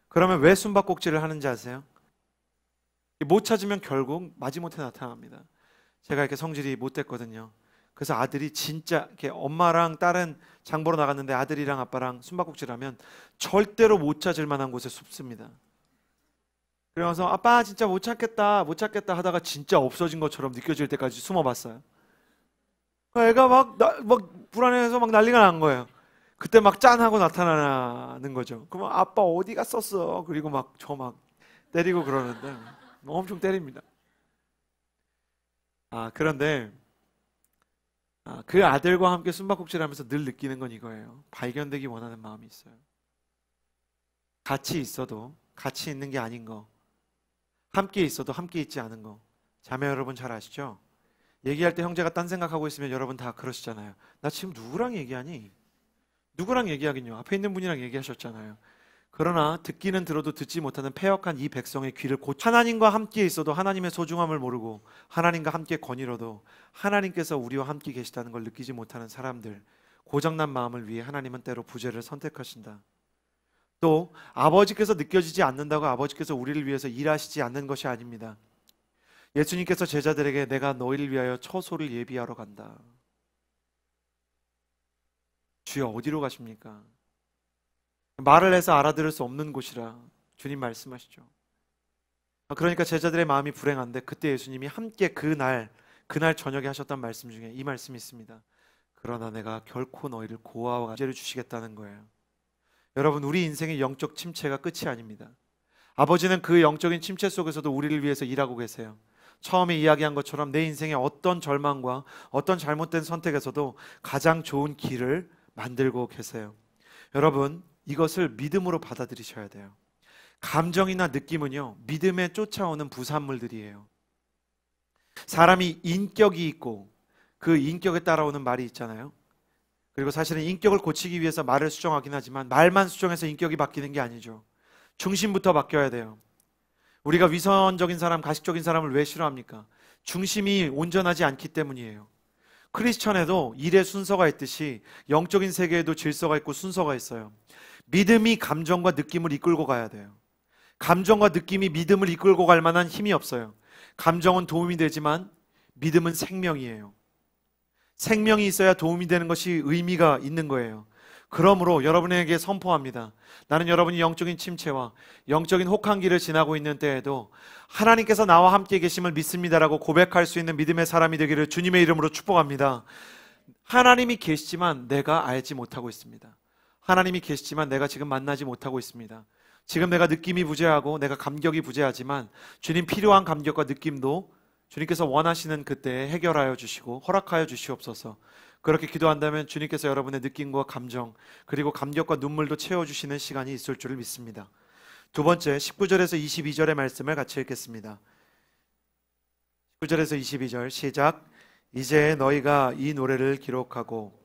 그러면 왜 숨바꼭질을 하는지 아세요? 못 찾으면 결국 마지못해 나타납니다. 제가 이렇게 성질이 못 됐거든요. 그래서 아들이 진짜 이렇게 엄마랑 딸은 장보러 나갔는데 아들이랑 아빠랑 숨바꼭질하면 절대로 못 찾을 만한 곳에 숨습니다. 그래서 아빠 진짜 못 찾겠다, 못 찾겠다 하다가 진짜 없어진 것처럼 느껴질 때까지 숨어봤어요. 그러니까 애가 막, 나, 막 불안해서 막 난리가 난 거예요. 그때 막 짠하고 나타나는 거죠. 그러면 아빠 어디 갔었어? 그리고 막 저막 막 때리고 그러는데 엄청 때립니다. 아, 그런데 아, 그 아들과 함께 숨바꼭질 하면서 늘 느끼는 건 이거예요. 발견되기 원하는 마음이 있어요. 같이 있어도 같이 있는 게 아닌 거. 함께 있어도 함께 있지 않은 거. 자매 여러분 잘 아시죠? 얘기할 때 형제가 딴 생각하고 있으면 여러분 다 그러시잖아요. 나 지금 누구랑 얘기하니? 누구랑 얘기하긴요. 앞에 있는 분이랑 얘기하셨잖아요. 그러나 듣기는 들어도 듣지 못하는 폐역한 이 백성의 귀를 고 하나님과 함께 있어도 하나님의 소중함을 모르고 하나님과 함께 거닐로도 하나님께서 우리와 함께 계시다는 걸 느끼지 못하는 사람들 고장난 마음을 위해 하나님은 때로 부재를 선택하신다. 또 아버지께서 느껴지지 않는다고 아버지께서 우리를 위해서 일하시지 않는 것이 아닙니다. 예수님께서 제자들에게 내가 너희를 위하여 처소를 예비하러 간다. 주여 어디로 가십니까? 말을 해서 알아들을 수 없는 곳이라 주님 말씀하시죠. 그러니까 제자들의 마음이 불행한데 그때 예수님이 함께 그날 그날 저녁에 하셨던 말씀 중에 이 말씀이 있습니다. 그러나 내가 결코 너희를 고아와 제를 주시겠다는 거예요. 여러분 우리 인생의 영적 침체가 끝이 아닙니다. 아버지는 그 영적인 침체 속에서도 우리를 위해서 일하고 계세요. 처음에 이야기한 것처럼 내 인생의 어떤 절망과 어떤 잘못된 선택에서도 가장 좋은 길을 만들고 계세요. 여러분, 이것을 믿음으로 받아들이셔야 돼요. 감정이나 느낌은요, 믿음에 쫓아오는 부산물들이에요. 사람이 인격이 있고 그 인격에 따라오는 말이 있잖아요. 그리고 사실은 인격을 고치기 위해서 말을 수정하긴 하지만 말만 수정해서 인격이 바뀌는 게 아니죠. 중심부터 바뀌어야 돼요. 우리가 위선적인 사람, 가식적인 사람을 왜 싫어합니까? 중심이 온전하지 않기 때문이에요. 크리스천에도 일의 순서가 있듯이 영적인 세계에도 질서가 있고 순서가 있어요. 믿음이 감정과 느낌을 이끌고 가야 돼요. 감정과 느낌이 믿음을 이끌고 갈 만한 힘이 없어요. 감정은 도움이 되지만 믿음은 생명이에요. 생명이 있어야 도움이 되는 것이 의미가 있는 거예요. 그러므로 여러분에게 선포합니다. 나는 여러분이 영적인 침체와 영적인 혹한기를 지나고 있는 때에도 하나님께서 나와 함께 계심을 믿습니다라고 고백할 수 있는 믿음의 사람이 되기를 주님의 이름으로 축복합니다. 하나님이 계시지만 내가 알지 못하고 있습니다. 하나님이 계시지만 내가 지금 만나지 못하고 있습니다. 지금 내가 느낌이 부재하고 내가 감격이 부재하지만 주님 필요한 감격과 느낌도 주님께서 원하시는 그때에 해결하여 주시고 허락하여 주시옵소서. 그렇게 기도한다면 주님께서 여러분의 느낌과 감정 그리고 감격과 눈물도 채워 주시는 시간이 있을 줄 믿습니다. 두 번째 19절에서 22절의 말씀을 같이 읽겠습니다. 19절에서 22절 시작 이제 너희가 이 노래를 기록하고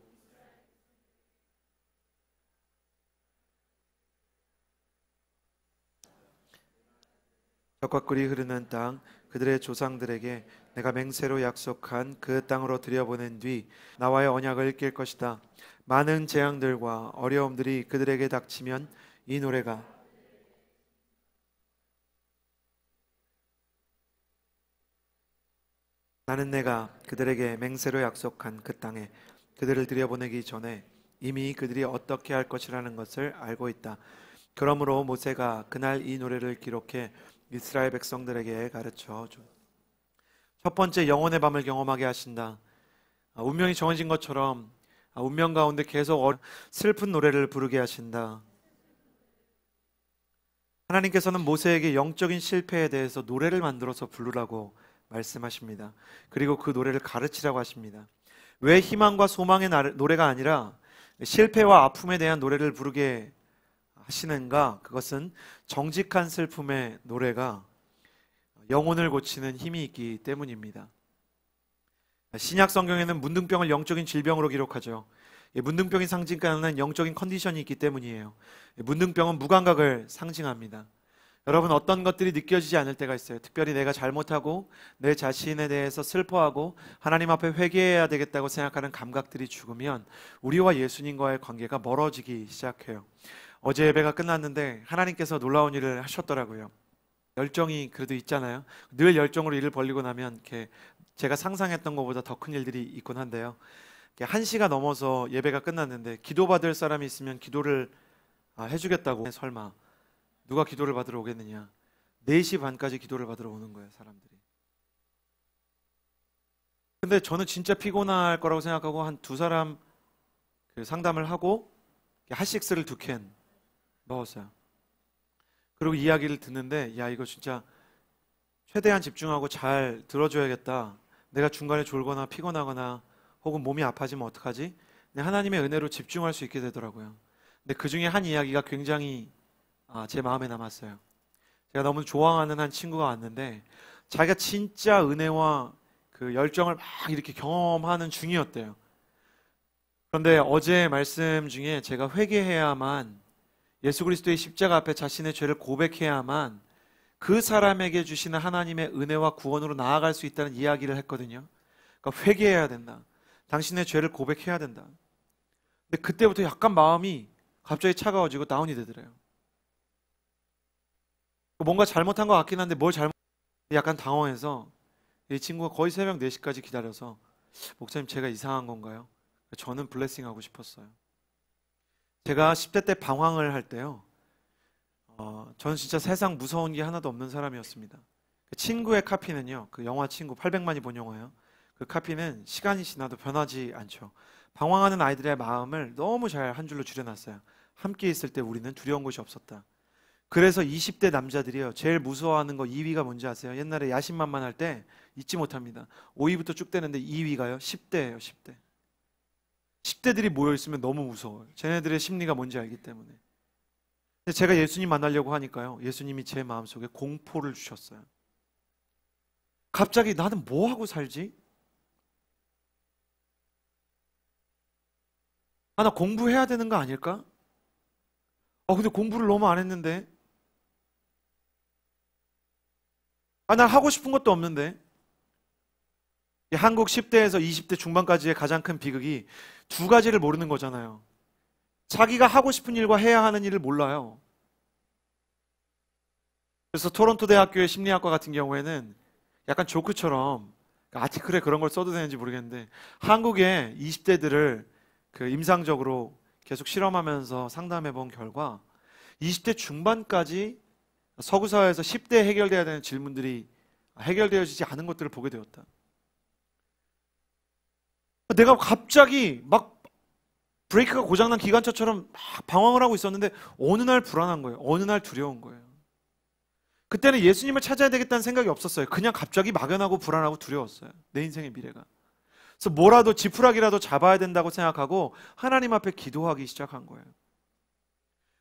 적과 꿀이 흐르는 땅 그들의 조상들에게 내가 맹세로 약속한 그 땅으로 들여보낸 뒤 나와의 언약을 깰 것이다. 많은 재앙들과 어려움들이 그들에게 닥치면 이 노래가 나는 내가 그들에게 맹세로 약속한 그 땅에 그들을 들여보내기 전에 이미 그들이 어떻게 할 것이라는 것을 알고 있다. 그러므로 모세가 그날 이 노래를 기록해 이스라엘 백성들에게 가르쳐 준. 첫 번째 영혼의 밤을 경험하게 하신다. 아, 운명이 정해진 것처럼 아, 운명 가운데 계속 어, 슬픈 노래를 부르게 하신다. 하나님께서는 모세에게 영적인 실패에 대해서 노래를 만들어서 부르라고 말씀하십니다. 그리고 그 노래를 가르치라고 하십니다. 왜 희망과 소망의 노래가 아니라 실패와 아픔에 대한 노래를 부르게 하시는가? 그것은 정직한 슬픔의 노래가 영혼을 고치는 힘이 있기 때문입니다. 신약 성경에는 문둥병을 영적인 질병으로 기록하죠. 예, 문둥병이 상징하는 영적인 컨디션이 있기 때문이에요. 예, 문둥병은 무감각을 상징합니다. 여러분 어떤 것들이 느껴지지 않을 때가 있어요. 특별히 내가 잘못하고 내 자신에 대해서 슬퍼하고 하나님 앞에 회개해야 되겠다고 생각하는 감각들이 죽으면 우리와 예수님과의 관계가 멀어지기 시작해요. 어제 예배가 끝났는데 하나님께서 놀라운 일을 하셨더라고요. 열정이 그래도 있잖아요. 늘 열정으로 일을 벌리고 나면 이렇게 제가 상상했던 것보다 더 큰 일들이 있곤 한데요. 한 시가 넘어서 예배가 끝났는데 기도받을 사람이 있으면 기도를 아, 해주겠다고 설마 누가 기도를 받으러 오겠느냐 4시 반까지 기도를 받으러 오는 거예요 사람들이 근데 저는 진짜 피곤할 거라고 생각하고 한 두 사람 그 상담을 하고 핫식스를 두캔 넣었어요. 그리고 이야기를 듣는데, 야, 이거 진짜 최대한 집중하고 잘 들어줘야겠다. 내가 중간에 졸거나 피곤하거나 혹은 몸이 아파지면 어떡하지? 하나님의 은혜로 집중할 수 있게 되더라고요. 근데 그 중에 한 이야기가 굉장히 아, 제 마음에 남았어요. 제가 너무 좋아하는 한 친구가 왔는데 자기가 진짜 은혜와 그 열정을 막 이렇게 경험하는 중이었대요. 그런데 어제 말씀 중에 제가 회개해야만 예수 그리스도의 십자가 앞에 자신의 죄를 고백해야만 그 사람에게 주시는 하나님의 은혜와 구원으로 나아갈 수 있다는 이야기를 했거든요. 그러니까 회개해야 된다. 당신의 죄를 고백해야 된다. 근데 그때부터 약간 마음이 갑자기 차가워지고 다운이 되더래요. 뭔가 잘못한 것 같긴 한데 뭘 잘못 약간 당황해서 이 친구가 거의 새벽 4시까지 기다려서 목사님 제가 이상한 건가요? 저는 블레싱 하고 싶었어요. 제가 10대 때 방황을 할 때요. 어, 저는 진짜 세상 무서운 게 하나도 없는 사람이었습니다. 그 친구의 카피는요. 그 영화 친구 800만이 본 영화예요. 그 카피는 시간이 지나도 변하지 않죠. 방황하는 아이들의 마음을 너무 잘 한 줄로 줄여놨어요. 함께 있을 때 우리는 두려운 것이 없었다. 그래서 20대 남자들이요. 제일 무서워하는 거 2위가 뭔지 아세요? 옛날에 야심만만 할때 잊지 못합니다. 5위부터 쭉 되는데 2위가요. 10대예요, 10대. 10대들이 모여있으면 너무 무서워요. 쟤네들의 심리가 뭔지 알기 때문에. 근데 제가 예수님 만나려고 하니까요. 예수님이 제 마음속에 공포를 주셨어요. 갑자기 나는 뭐 하고 살지? 아, 나 공부해야 되는 거 아닐까? 어, 근데 공부를 너무 안 했는데. 아, 나 하고 싶은 것도 없는데. 한국 10대에서 20대 중반까지의 가장 큰 비극이 두 가지를 모르는 거잖아요. 자기가 하고 싶은 일과 해야 하는 일을 몰라요. 그래서 토론토 대학교의 심리학과 같은 경우에는 약간 조크처럼 그 아티클에 그런 걸 써도 되는지 모르겠는데 한국의 20대들을 그 임상적으로 계속 실험하면서 상담해 본 결과 20대 중반까지 서구 사회에서 10대 에 해결돼야 되는 질문들이 해결되어지지 않은 것들을 보게 되었다. 내가 갑자기 막 브레이크가 고장난 기관차처럼 막 방황을 하고 있었는데 어느 날 불안한 거예요. 어느 날 두려운 거예요. 그때는 예수님을 찾아야 되겠다는 생각이 없었어요. 그냥 갑자기 막연하고 불안하고 두려웠어요. 내 인생의 미래가. 그래서 뭐라도 지푸라기라도 잡아야 된다고 생각하고 하나님 앞에 기도하기 시작한 거예요.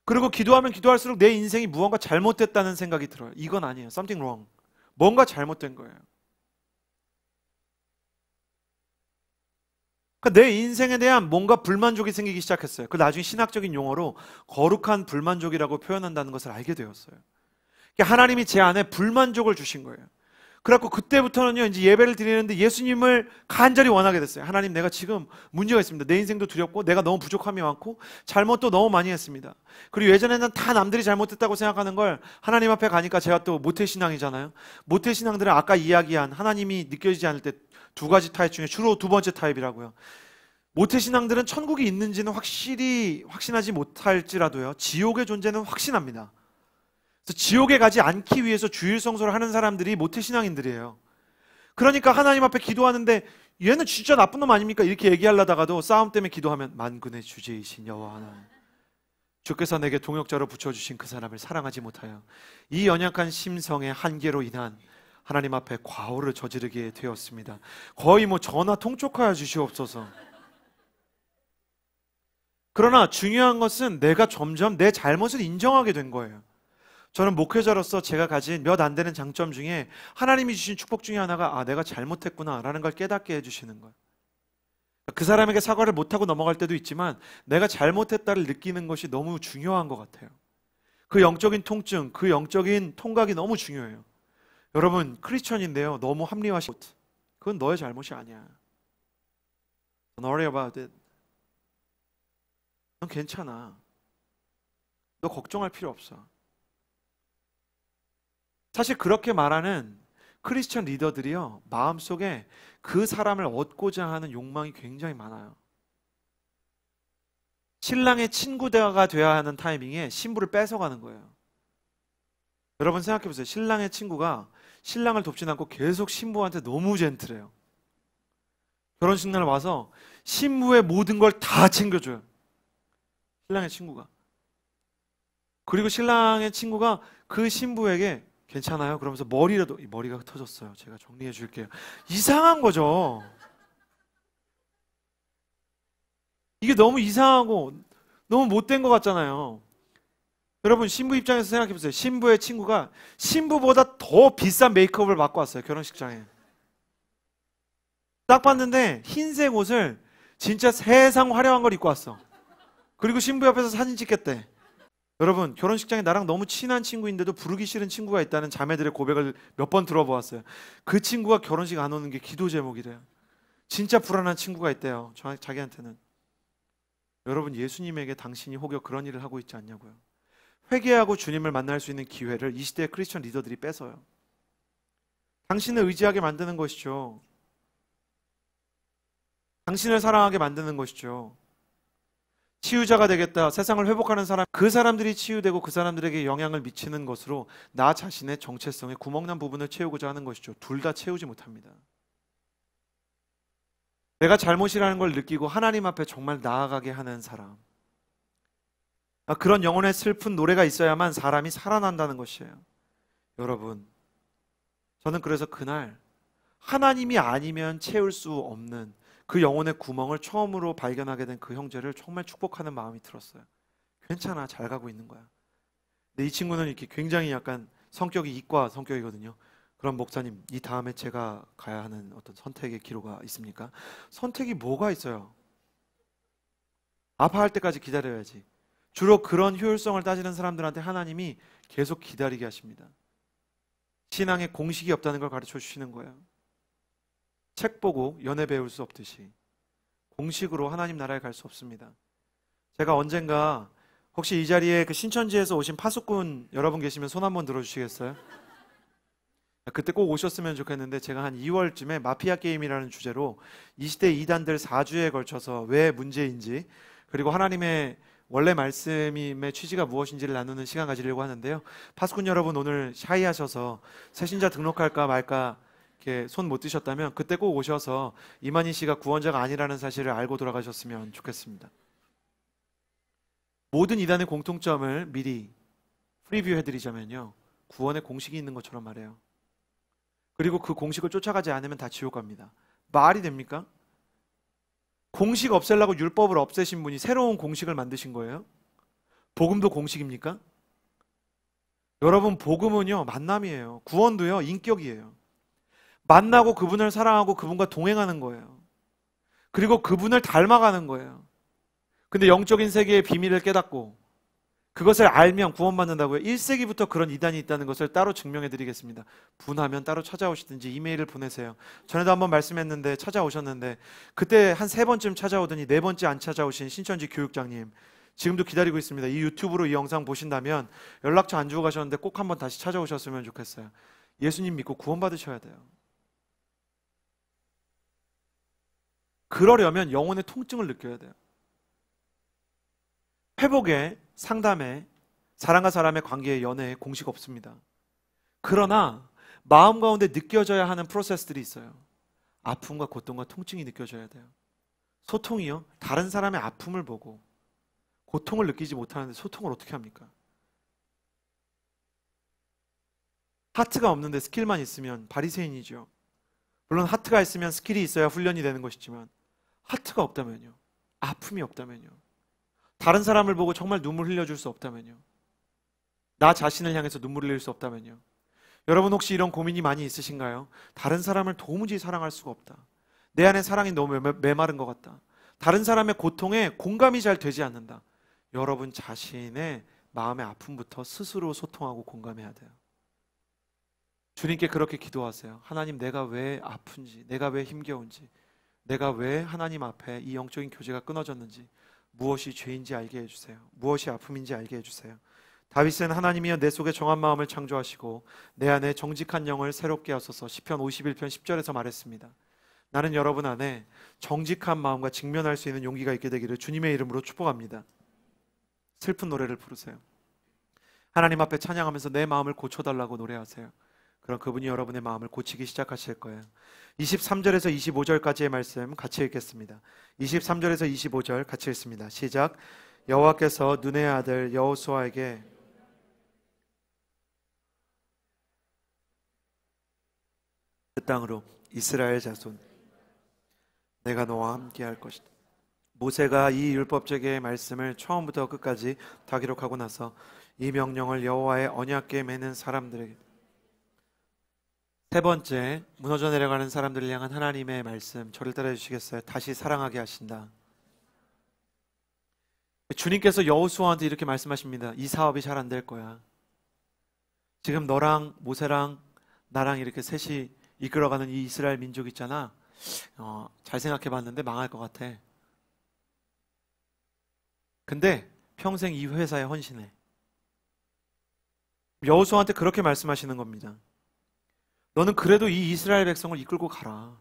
그리고 기도하면 기도할수록 내 인생이 무언가 잘못됐다는 생각이 들어요. 이건 아니에요. Something wrong. 뭔가 잘못된 거예요. 그러니까 내 인생에 대한 뭔가 불만족이 생기기 시작했어요. 그 나중에 신학적인 용어로 거룩한 불만족이라고 표현한다는 것을 알게 되었어요. 그러니까 하나님이 제 안에 불만족을 주신 거예요. 그래갖고 그때부터는요, 이제 예배를 드리는데 예수님을 간절히 원하게 됐어요. 하나님, 내가 지금 문제가 있습니다. 내 인생도 두렵고, 내가 너무 부족함이 많고, 잘못도 너무 많이 했습니다. 그리고 예전에는 다 남들이 잘못했다고 생각하는 걸 하나님 앞에 가니까 제가 또 모태신앙이잖아요. 모태신앙들은 아까 이야기한 하나님이 느껴지지 않을 때두 가지 타입 중에 주로 두 번째 타입이라고요. 모태 신앙들은 천국이 있는지는 확실히 확신하지 못할지라도요. 지옥의 존재는 확신합니다. 그래서 지옥에 가지 않기 위해서 주일 성소를 하는 사람들이 모태 신앙인들이에요. 그러니까 하나님 앞에 기도하는데 얘는 진짜 나쁜 놈 아닙니까? 이렇게 얘기하려다가도 싸움 때문에 기도하면 만군의 주제이신 여호와 하나님 주께서 내게 동역자로 붙여주신 그 사람을 사랑하지 못하여 이 연약한 심성의 한계로 인한 하나님 앞에 과오를 저지르게 되었습니다. 거의 뭐 전화 통촉하여 주시옵소서. 그러나 중요한 것은 내가 점점 내 잘못을 인정하게 된 거예요. 저는 목회자로서 제가 가진 몇 안 되는 장점 중에 하나님이 주신 축복 중에 하나가 아, 내가 잘못했구나라는 걸 깨닫게 해주시는 거예요. 그 사람에게 사과를 못하고 넘어갈 때도 있지만 내가 잘못했다를 느끼는 것이 너무 중요한 것 같아요. 그 영적인 통증, 그 영적인 통각이 너무 중요해요. 여러분 크리스천인데요 너무 합리화시 그건 너의 잘못이 아니야 Don't worry about it 넌 괜찮아 너 걱정할 필요 없어 사실 그렇게 말하는 크리스천 리더들이요 마음속에 그 사람을 얻고자 하는 욕망이 굉장히 많아요 신랑의 친구가 돼야 하는 타이밍에 신부를 뺏어가는 거예요 여러분 생각해보세요 신랑의 친구가 신랑을 돕진 않고 계속 신부한테 너무 젠틀해요. 결혼식 날 와서 신부의 모든 걸 다 챙겨줘요. 신랑의 친구가. 그리고 신랑의 친구가 그 신부에게 괜찮아요? 그러면서 머리라도, 머리가 터졌어요. 제가 정리해 줄게요. 이상한 거죠. 이게 너무 이상하고 너무 못된 것 같잖아요. 여러분 신부 입장에서 생각해 보세요. 신부의 친구가 신부보다 더 비싼 메이크업을 받고 왔어요. 결혼식장에. 딱 봤는데 흰색 옷을 진짜 세상 화려한 걸 입고 왔어. 그리고 신부 옆에서 사진 찍겠대. 여러분 결혼식장에 나랑 너무 친한 친구인데도 부르기 싫은 친구가 있다는 자매들의 고백을 몇 번 들어보았어요. 그 친구가 결혼식 안 오는 게 기도 제목이래요. 진짜 불안한 친구가 있대요. 자기한테는. 여러분 예수님에게 당신이 혹여 그런 일을 하고 있지 않냐고요. 회개하고 주님을 만날 수 있는 기회를 이 시대의 크리스천 리더들이 뺏어요. 당신을 의지하게 만드는 것이죠. 당신을 사랑하게 만드는 것이죠. 치유자가 되겠다. 세상을 회복하는 사람, 그 사람들이 치유되고 그 사람들에게 영향을 미치는 것으로 나 자신의 정체성에 구멍난 부분을 채우고자 하는 것이죠. 둘 다 채우지 못합니다. 내가 잘못이라는 걸 느끼고 하나님 앞에 정말 나아가게 하는 사람. 아, 그런 영혼의 슬픈 노래가 있어야만 사람이 살아난다는 것이에요. 여러분, 저는 그래서 그날 하나님이 아니면 채울 수 없는 그 영혼의 구멍을 처음으로 발견하게 된 그 형제를 정말 축복하는 마음이 들었어요. 괜찮아, 잘 가고 있는 거야. 근데 이 친구는 이렇게 굉장히 약간 성격이 이과 성격이거든요. 그럼 목사님, 이 다음에 제가 가야 하는 어떤 선택의 기로가 있습니까? 선택이 뭐가 있어요? 아파할 때까지 기다려야지. 주로 그런 효율성을 따지는 사람들한테 하나님이 계속 기다리게 하십니다. 신앙에 공식이 없다는 걸 가르쳐 주시는 거예요. 책 보고 연애 배울 수 없듯이 공식으로 하나님 나라에 갈 수 없습니다. 제가 언젠가 혹시 이 자리에 그 신천지에서 오신 파수꾼 여러분 계시면 손 한번 들어주시겠어요? 아, 그때 꼭 오셨으면 좋겠는데 제가 한 2월쯤에 마피아 게임이라는 주제로 20대 2단들 4주에 걸쳐서 왜 문제인지 그리고 하나님의 원래 말씀의 취지가 무엇인지를 나누는 시간 가지려고 하는데요. 파스꾼 여러분 오늘 샤이하셔서 새신자 등록할까 말까 이렇게 손못 드셨다면 그때 꼭 오셔서 이만희 씨가 구원자가 아니라는 사실을 알고 돌아가셨으면 좋겠습니다. 모든 이단의 공통점을 미리 프리뷰해드리자면요. 구원의 공식이 있는 것처럼 말해요. 그리고 그 공식을 쫓아가지 않으면 다 지옥 갑니다. 말이 됩니까? 공식 없애려고 율법을 없애신 분이 새로운 공식을 만드신 거예요? 복음도 공식입니까? 여러분, 복음은요, 만남이에요. 구원도요, 인격이에요. 만나고 그분을 사랑하고 그분과 동행하는 거예요. 그리고 그분을 닮아가는 거예요. 근데 영적인 세계의 비밀을 깨닫고 그것을 알면 구원받는다고요. 1세기부터 그런 이단이 있다는 것을 따로 증명해 드리겠습니다. 분하면 따로 찾아오시든지 이메일을 보내세요. 전에도 한번 말씀했는데 찾아오셨는데 그때 한 세 번쯤 찾아오더니 네 번째 안 찾아오신 신천지 교육장님 지금도 기다리고 있습니다. 이 유튜브로 이 영상 보신다면 연락처 안 주고 가셨는데 꼭 한번 다시 찾아오셨으면 좋겠어요. 예수님 믿고 구원받으셔야 돼요. 그러려면 영혼의 통증을 느껴야 돼요. 회복에 상담에 사람과 사람의 관계의 연애에 공식 없습니다. 그러나 마음 가운데 느껴져야 하는 프로세스들이 있어요. 아픔과 고통과 통증이 느껴져야 돼요. 소통이요. 다른 사람의 아픔을 보고 고통을 느끼지 못하는데 소통을 어떻게 합니까? 하트가 없는데 스킬만 있으면 바리새인이죠. 물론 하트가 있으면 스킬이 있어야 훈련이 되는 것이지만 하트가 없다면요. 아픔이 없다면요. 다른 사람을 보고 정말 눈물 흘려줄 수 없다면요. 나 자신을 향해서 눈물 흘릴 수 없다면요. 여러분 혹시 이런 고민이 많이 있으신가요? 다른 사람을 도무지 사랑할 수가 없다. 내 안에 사랑이 너무 메마른 것 같다. 다른 사람의 고통에 공감이 잘 되지 않는다. 여러분 자신의 마음의 아픔부터 스스로 소통하고 공감해야 돼요. 주님께 그렇게 기도하세요. 하나님, 내가 왜 아픈지, 내가 왜 힘겨운지, 내가 왜 하나님 앞에 이 영적인 교제가 끊어졌는지, 무엇이 죄인지 알게 해주세요. 무엇이 아픔인지 알게 해주세요. 다윗은 하나님이여 내 속에 정한 마음을 창조하시고 내 안에 정직한 영을 새롭게 하소서 1 0편 51편 10절에서 말했습니다. 나는 여러분 안에 정직한 마음과 직면할 수 있는 용기가 있게 되기를 주님의 이름으로 축복합니다. 슬픈 노래를 부르세요. 하나님 앞에 찬양하면서 내 마음을 고쳐달라고 노래하세요. 그럼 그분이 여러분의 마음을 고치기 시작하실 거예요. 23절에서 25절까지의 말씀 같이 읽겠습니다. 23절에서 25절 같이 읽습니다. 시작. 여호와께서 눈의 아들 여호수아에게 그 땅으로 이스라엘 자손 내가 너와 함께 할 것이다. 모세가 이 율법책의 말씀을 처음부터 끝까지 다 기록하고 나서 이 명령을 여호와의 언약궤 매는 사람들에게 세 번째, 무너져 내려가는 사람들을 향한 하나님의 말씀, 저를 따라해 주시겠어요? 다시 사랑하게 하신다. 주님께서 여호수아한테 이렇게 말씀하십니다. 이 사업이 잘 안 될 거야. 지금 너랑 모세랑 나랑 이렇게 셋이 이끌어가는 이 이스라엘 민족 있잖아. 어, 잘 생각해 봤는데 망할 것 같아. 근데 평생 이 회사에 헌신해. 여호수아한테 그렇게 말씀하시는 겁니다. 너는 그래도 이 이스라엘 백성을 이끌고 가라.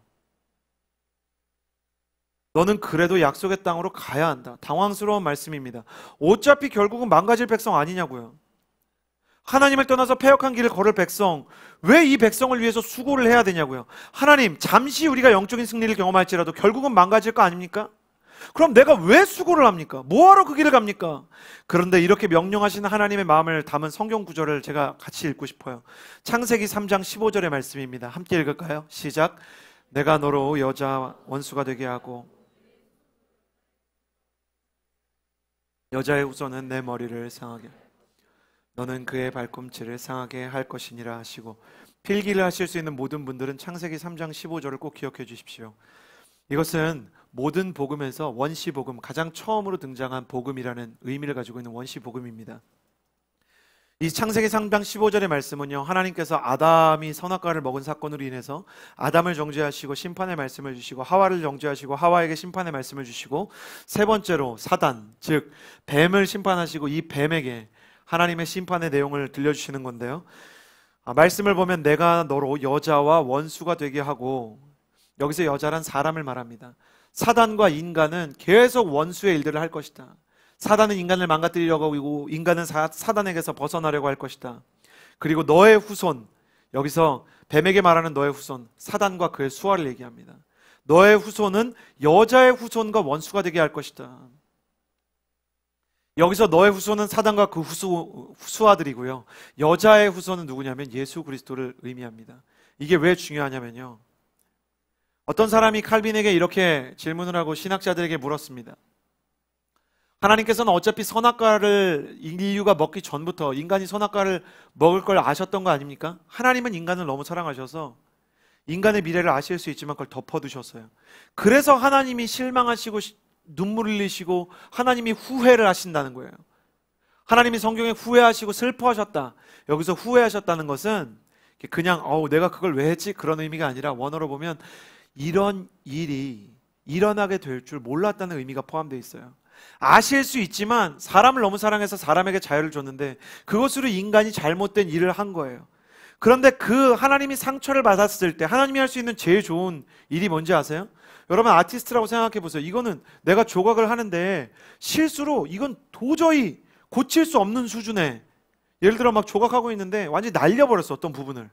너는 그래도 약속의 땅으로 가야 한다. 당황스러운 말씀입니다. 어차피 결국은 망가질 백성 아니냐고요. 하나님을 떠나서 폐역한 길을 걸을 백성, 왜 이 백성을 위해서 수고를 해야 되냐고요. 하나님, 잠시 우리가 영적인 승리를 경험할지라도 결국은 망가질 거 아닙니까? 그럼 내가 왜 수고를 합니까? 뭐하러 그 길을 갑니까? 그런데 이렇게 명령하신 하나님의 마음을 담은 성경 구절을 제가 같이 읽고 싶어요. 창세기 3장 15절의 말씀입니다. 함께 읽을까요? 시작. 내가 너로 여자 원수가 되게 하고 여자의 후손은 내 머리를 상하게 너는 그의 발꿈치를 상하게 할 것이니라 하시고 필기를 하실 수 있는 모든 분들은 창세기 3장 15절을 꼭 기억해 주십시오. 이것은 모든 복음에서 원시 복음, 가장 처음으로 등장한 복음이라는 의미를 가지고 있는 원시 복음입니다. 이 창세기 3장 15절의 말씀은요. 하나님께서 아담이 선악과를 먹은 사건으로 인해서 아담을 정죄하시고 심판의 말씀을 주시고 하와를 정죄하시고 하와에게 심판의 말씀을 주시고 세 번째로 사단, 즉 뱀을 심판하시고 이 뱀에게 하나님의 심판의 내용을 들려주시는 건데요. 아, 말씀을 보면 내가 너로 여자와 원수가 되게 하고 여기서 여자란 사람을 말합니다. 사단과 인간은 계속 원수의 일들을 할 것이다. 사단은 인간을 망가뜨리려고 하고 인간은 사, 사단에게서 벗어나려고 할 것이다. 그리고 너의 후손 여기서 뱀에게 말하는 너의 후손 사단과 그의 수하를 얘기합니다. 너의 후손은 여자의 후손과 원수가 되게 할 것이다. 여기서 너의 후손은 사단과 그 후수, 후수아들이고요. 여자의 후손은 누구냐면 예수 그리스도를 의미합니다. 이게 왜 중요하냐면요. 어떤 사람이 칼빈에게 이렇게 질문을 하고 신학자들에게 물었습니다. 하나님께서는 어차피 선악과를 인류가 먹기 전부터 인간이 선악과를 먹을 걸 아셨던 거 아닙니까? 하나님은 인간을 너무 사랑하셔서 인간의 미래를 아실 수 있지만 그걸 덮어두셨어요. 그래서 하나님이 실망하시고 눈물 흘리시고 하나님이 후회를 하신다는 거예요. 하나님이 성경에 후회하시고 슬퍼하셨다. 여기서 후회하셨다는 것은 그냥 어우 내가 그걸 왜 했지 그런 의미가 아니라 원어로 보면 이런 일이 일어나게 될 줄 몰랐다는 의미가 포함되어 있어요. 아실 수 있지만 사람을 너무 사랑해서 사람에게 자유를 줬는데 그것으로 인간이 잘못된 일을 한 거예요. 그런데 그 하나님이 상처를 받았을 때 하나님이 할 수 있는 제일 좋은 일이 뭔지 아세요? 여러분 아티스트라고 생각해 보세요. 이거는 내가 조각을 하는데 실수로 이건 도저히 고칠 수 없는 수준에 예를 들어 막 조각하고 있는데 완전히 날려버렸어 어떤 부분을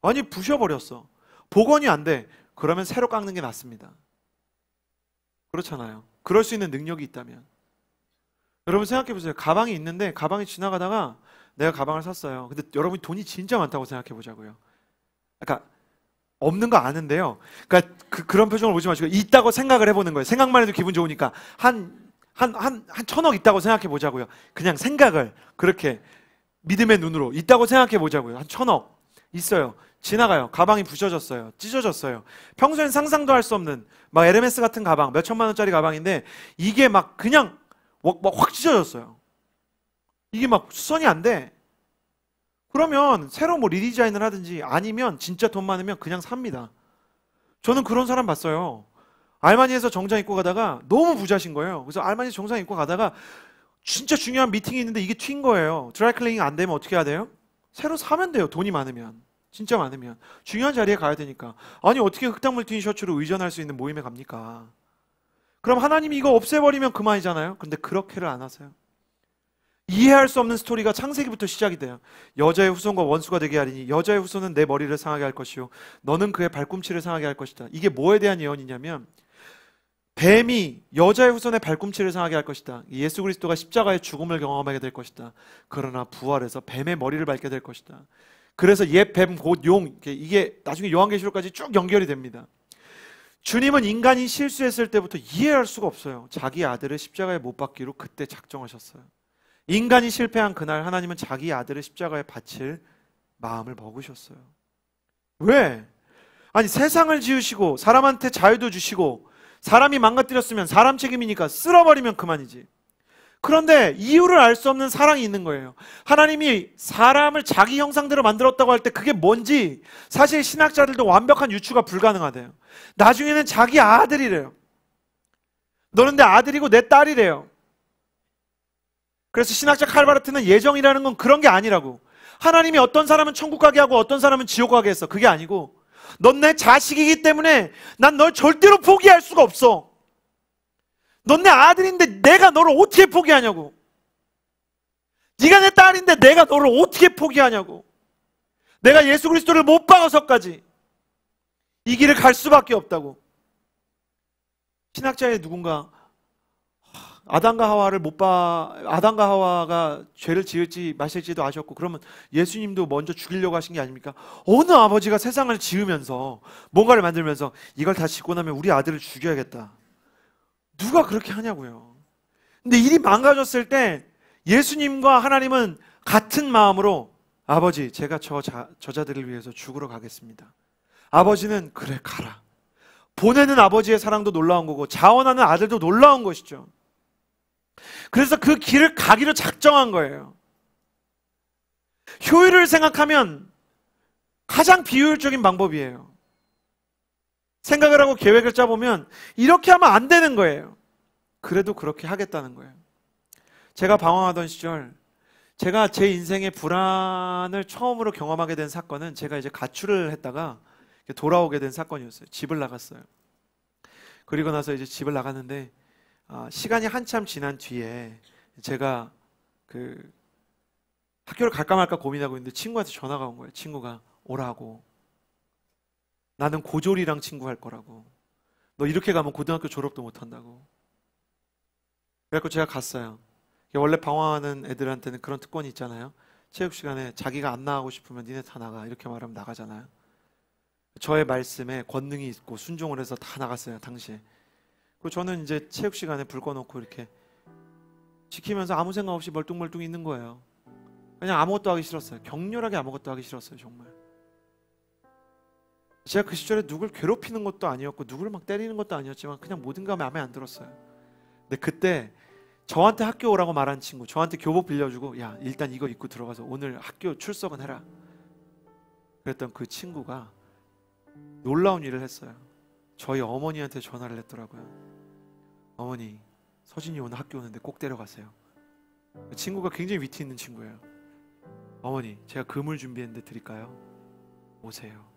완전히 부셔버렸어 복원이 안 돼. 그러면 새로 깎는 게낫습니다 그렇잖아요. 그럴 수 있는 능력이 있다면. 여러분 생각해 보세요. 가방이 있는데 가방이 지나가다가 내가 가방을 샀어요. 근데 여러분 돈이 진짜 많다고 생각해 보자고요. 그러니까 없는 거 아는데요. 그러니까 그, 런 표정을 보지 마시고 있다고 생각을 해보는 거예요. 생각만 해도 기분 좋으니까 한 한 한한 천억 있다고 생각해 보자고요. 그냥 생각을 그렇게 믿음의 눈으로 있다고 생각해 보자고요. 한 천억 있어요. 지나가요. 가방이 부셔졌어요. 찢어졌어요. 평소엔 상상도 할 수 없는 막 LMS 같은 가방, 몇 천만 원짜리 가방인데 이게 막 그냥 확 찢어졌어요. 이게 막 수선이 안 돼. 그러면 새로 뭐 리디자인을 하든지 아니면 진짜 돈 많으면 그냥 삽니다. 저는 그런 사람 봤어요. 알마니에서 정장 입고 가다가 너무 부자신 거예요. 그래서 알마니 정장 입고 가다가 진짜 중요한 미팅이 있는데 이게 튄 거예요. 드라이클리닝 안 되면 어떻게 해야 돼요? 새로 사면 돼요. 돈이 많으면. 진짜 많으면 중요한 자리에 가야 되니까 아니 어떻게 흑당물 튀 셔츠로 의전할 수 있는 모임에 갑니까? 그럼 하나님이 이거 없애버리면 그만이잖아요. 근데 그렇게를 안 하세요. 이해할 수 없는 스토리가 창세기부터 시작이 돼요. 여자의 후손과 원수가 되게 하리니 여자의 후손은 내 머리를 상하게 할 것이요 너는 그의 발꿈치를 상하게 할 것이다. 이게 뭐에 대한 예언이냐면 뱀이 여자의 후손의 발꿈치를 상하게 할 것이다. 예수 그리스도가 십자가의 죽음을 경험하게 될 것이다. 그러나 부활해서 뱀의 머리를 밟게 될 것이다. 그래서 옛 뱀, 곧 용, 이게 나중에 요한계시록까지 쭉 연결이 됩니다. 주님은 인간이 실수했을 때부터 이해할 수가 없어요. 자기 아들을 십자가에 못 박기로 그때 작정하셨어요. 인간이 실패한 그날 하나님은 자기 아들을 십자가에 바칠 마음을 먹으셨어요. 왜? 아니 세상을 지으시고 사람한테 자유도 주시고 사람이 망가뜨렸으면 사람 책임이니까 쓸어버리면 그만이지. 그런데 이유를 알 수 없는 사랑이 있는 거예요. 하나님이 사람을 자기 형상대로 만들었다고 할 때 그게 뭔지 사실 신학자들도 완벽한 유추가 불가능하대요. 나중에는 자기 아들이래요. 너는 내 아들이고 내 딸이래요. 그래서 신학자 칼바르트는 예정이라는 건 그런 게 아니라고. 하나님이 어떤 사람은 천국 가게 하고 어떤 사람은 지옥 가게 했어. 그게 아니고 넌 내 자식이기 때문에 난 널 절대로 포기할 수가 없어. 넌내 아들인데 내가 너를 어떻게 포기하냐고. 네가 내 딸인데 내가 너를 어떻게 포기하냐고. 내가 예수 그리스도를 못 박아서까지 이 길을 갈 수밖에 없다고. 신학자의 누군가 아담과 하와를 못 봐, 아담과 하와가 죄를 지을지 마실지도 아셨고, 그러면 예수님도 먼저 죽이려고 하신 게 아닙니까? 어느 아버지가 세상을 지으면서, 뭔가를 만들면서, 이걸 다 짓고 나면 우리 아들을 죽여야겠다. 누가 그렇게 하냐고요. 근데 일이 망가졌을 때 예수님과 하나님은 같은 마음으로 아버지, 제가 저 자, 저자들을 위해서 죽으러 가겠습니다. 아버지는 그래 가라. 보내는 아버지의 사랑도 놀라운 거고 자원하는 아들도 놀라운 것이죠. 그래서 그 길을 가기로 작정한 거예요. 효율을 생각하면 가장 비효율적인 방법이에요. 생각을 하고 계획을 짜보면 이렇게 하면 안 되는 거예요. 그래도 그렇게 하겠다는 거예요. 제가 방황하던 시절, 제가 제 인생의 불안을 처음으로 경험하게 된 사건은 제가 이제 가출을 했다가 돌아오게 된 사건이었어요. 집을 나갔어요. 그리고 나서 이제 집을 나갔는데 아, 시간이 한참 지난 뒤에 제가 그 학교를 갈까 말까 고민하고 있는데 친구한테 전화가 온 거예요. 친구가 오라고. 나는 고졸이랑 친구할 거라고. 너 이렇게 가면 고등학교 졸업도 못 한다고. 그래갖고 제가 갔어요. 원래 방황하는 애들한테는 그런 특권이 있잖아요. 체육 시간에 자기가 안 나가고 싶으면 니네 다 나가. 이렇게 말하면 나가잖아요. 저의 말씀에 권능이 있고 순종을 해서 다 나갔어요, 당시에. 그 저는 이제 체육 시간에 불 꺼놓고 이렇게 지키면서 아무 생각 없이 멀뚱멀뚱 있는 거예요. 그냥 아무것도 하기 싫었어요. 격렬하게 아무것도 하기 싫었어요, 정말. 제가 그 시절에 누굴 괴롭히는 것도 아니었고 누굴 막 때리는 것도 아니었지만 그냥 모든가 마음에 안 들었어요. 근데 그때 저한테 학교 오라고 말한 친구, 저한테 교복 빌려주고 야 일단 이거 입고 들어가서 오늘 학교 출석은 해라. 그랬던 그 친구가 놀라운 일을 했어요. 저희 어머니한테 전화를 했더라고요. 어머니, 서진이 오늘 학교 오는데 꼭 데려가세요. 그 친구가 굉장히 위트 있는 친구예요. 어머니, 제가 금을 준비했는데 드릴까요? 오세요.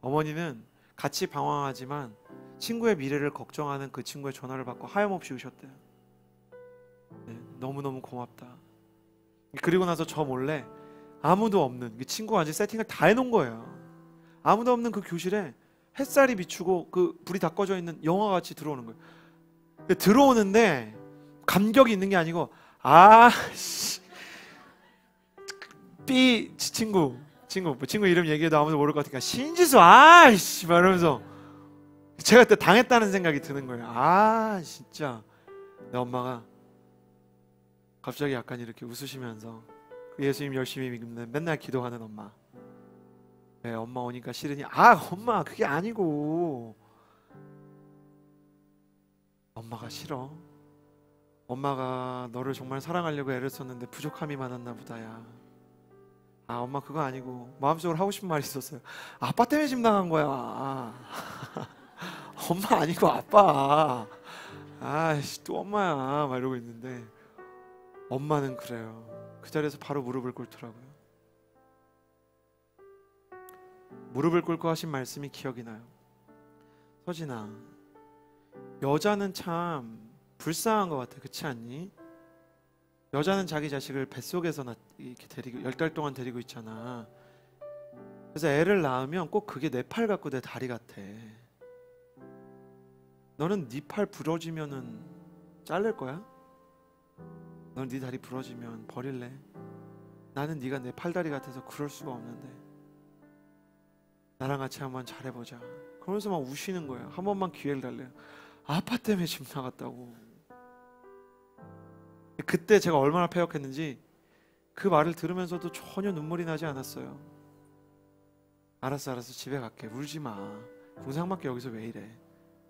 어머니는 같이 방황하지만 친구의 미래를 걱정하는 그 친구의 전화를 받고 하염없이 우셨대요. 네, 너무너무 고맙다. 그리고 나서 저 몰래 아무도 없는 그 친구가 이제 세팅을 다 해놓은 거예요. 아무도 없는 그 교실에 햇살이 비추고 그 불이 다 꺼져 있는 영화 같이 들어오는 거예요. 들어오는데 감격이 있는 게 아니고 아 씨. 삐 친구 친구 친구 이름 얘기해도 아무도 모를 것 같으니까 신지수 아이씨 말하면서 제가 그때 당했다는 생각이 드는 거예요. 아 진짜 내 엄마가 갑자기 약간 이렇게 웃으시면서 그 예수님 열심히 믿는 맨날 기도하는 엄마. 네, 엄마 오니까 싫으니 아 엄마 그게 아니고 엄마가 싫어. 엄마가 너를 정말 사랑하려고 애를 썼는데 부족함이 많았나 보다야. 아 엄마 그거 아니고 마음속으로 하고 싶은 말이 있었어요. 아빠 때문에 집 나간 거야. <laughs> 엄마 아니고 아빠. 아씨 또 엄마야 막 이러고 있는데 엄마는 그래요. 그 자리에서 바로 무릎을 꿇더라고요. 무릎을 꿇고 하신 말씀이 기억이 나요. 서진아, 여자는 참 불쌍한 것 같아. 그렇지 않니? 여자는 자기 자식을 뱃속에서 낳, 이렇게 데리고 열 달 동안 데리고 있잖아. 그래서 애를 낳으면 꼭 그게 내 팔 같고 내 다리 같아. 너는 네 팔 부러지면은 잘릴 거야? 너는 네 다리 부러지면 버릴래? 나는 네가 내 팔다리 같아서 그럴 수가 없는데 나랑 같이 한번 잘해보자. 그러면서 막 우시는 거예요. 한 번만 기회를 달래요. 아빠 때문에 집 나갔다고. 그때 제가 얼마나 패역했는지그 말을 들으면서도 전혀 눈물이 나지 않았어요. 알았어, 알았어, 집에 갈게. 울지 마. 공상맞게 여기서 왜 이래?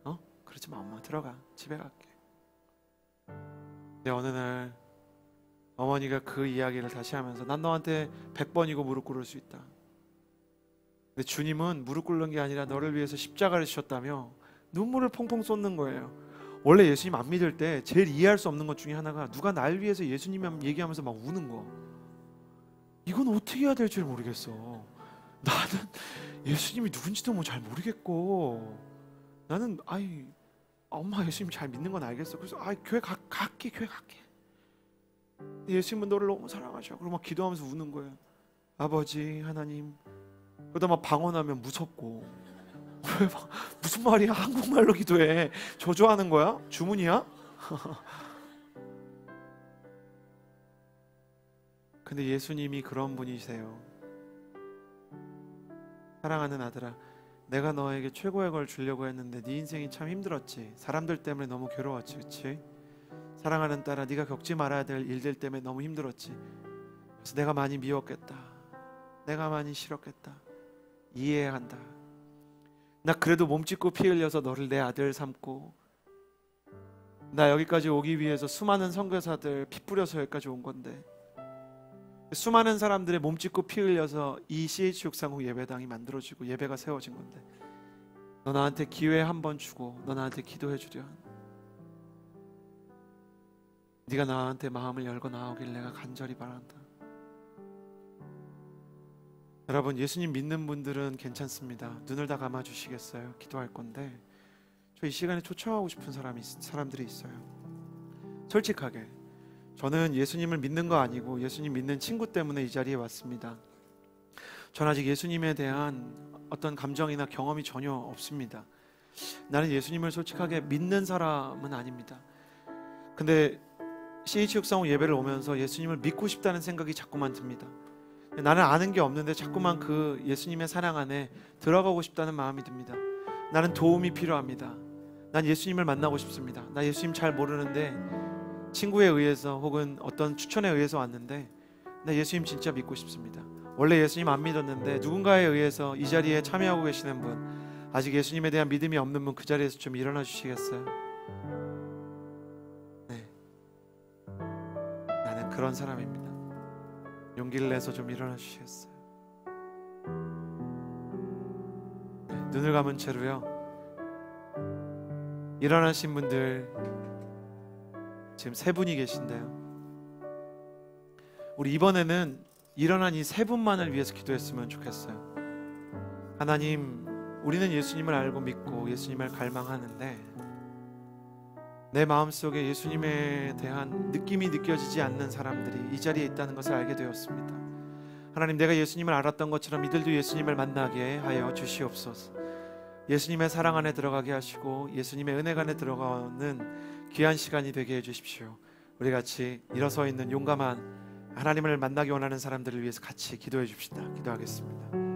어? 그러지 마, 엄마. 들어가. 집에 갈게. 근데 어느 날 어머니가 그 이야기를 다시 하면서 난 너한테 100번이고 무릎 꿇을 수 있다. 근데 주님은 무릎 꿇는 게 아니라 너를 위해서 십자가를 지셨다며 눈물을 펑펑 쏟는 거예요. 원래 예수님 안 믿을 때 제일 이해할 수 없는 것 중에 하나가 누가 날 위해서 예수님 얘기하면서 막 우는 거. 이건 어떻게 해야 될지 모르겠어. 나는 예수님이 누군지도 뭐잘 모르겠고 나는 아이 엄마 예수님 잘 믿는 건 알겠어. 그래서 아 교회 가, 갈게 교회 갈게. 예수님은 너를 너무 사랑하셔. 그리막 기도하면서 우는 거예 아버지 하나님. 그러다 막 방언하면 무섭고 왜 막, 무슨 말이야? 한국말로 기도해. 저주하는 거야? 주문이야? <laughs> 근데 예수님이 그런 분이세요. 사랑하는 아들아, 내가 너에게 최고의 걸 주려고 했는데 네 인생이 참 힘들었지. 사람들 때문에 너무 괴로웠지, 그렇지? 사랑하는 딸아, 네가 겪지 말아야 될 일들 때문에 너무 힘들었지. 그래서 내가 많이 미웠겠다. 내가 많이 싫었겠다. 이해한다. 나 그래도 몸짓고 피 흘려서 너를 내 아들 삼고 나 여기까지 오기 위해서 수많은 선교사들 피 뿌려서 여기까지 온 건데 수많은 사람들의 몸짓고 피 흘려서 이 CH 육상후 예배당이 만들어지고 예배가 세워진 건데 너 나한테 기회 한 번 주고 너 나한테 기도해 주렴 네가 나한테 마음을 열고 나오길 내가 간절히 바란다 여러분 예수님 믿는 분들은 괜찮습니다. 눈을 다 감아 주시겠어요? 기도할 건데 저 이 시간에 초청하고 싶은 사람이 사람들이 있어요. 솔직하게 저는 예수님을 믿는 거 아니고 예수님 믿는 친구 때문에 이 자리에 왔습니다. 전 아직 예수님에 대한 어떤 감정이나 경험이 전혀 없습니다. 나는 예수님을 솔직하게 믿는 사람은 아닙니다. 근데 CH 육상 예배를 오면서 예수님을 믿고 싶다는 생각이 자꾸만 듭니다. 나는 아는 게 없는데 자꾸만 그 예수님의 사랑 안에 들어가고 싶다는 마음이 듭니다. 나는 도움이 필요합니다. 난 예수님을 만나고 싶습니다. 나 예수님 잘 모르는데 친구에 의해서 혹은 어떤 추천에 의해서 왔는데 나 예수님 진짜 믿고 싶습니다. 원래 예수님 안 믿었는데 누군가에 의해서 이 자리에 참여하고 계시는 분 아직 예수님에 대한 믿음이 없는 분 그 자리에서 좀 일어나 주시겠어요? 네. 나는 그런 사람입니다. 용기를 내서 좀 일어나 주시겠어요? 네, 눈을 감은 채로요. 일어나신 분들 지금 세 분이 계신데요. 우리 이번에는 일어난 이 세 분만을 위해서 기도했으면 좋겠어요. 하나님, 우리는 예수님을 알고 믿고 예수님을 갈망하는데 내 마음속에 예수님에 대한 느낌이 느껴지지 않는 사람들이 이 자리에 있다는 것을 알게 되었습니다. 하나님 내가 예수님을 알았던 것처럼 이들도 예수님을 만나게 하여 주시옵소서. 예수님의 사랑 안에 들어가게 하시고 예수님의 은혜 안에 들어가는 귀한 시간이 되게 해 주십시오. 우리 같이 일어서 있는 용감한 하나님을 만나기 원하는 사람들을 위해서 같이 기도해 줍시다. 기도하겠습니다.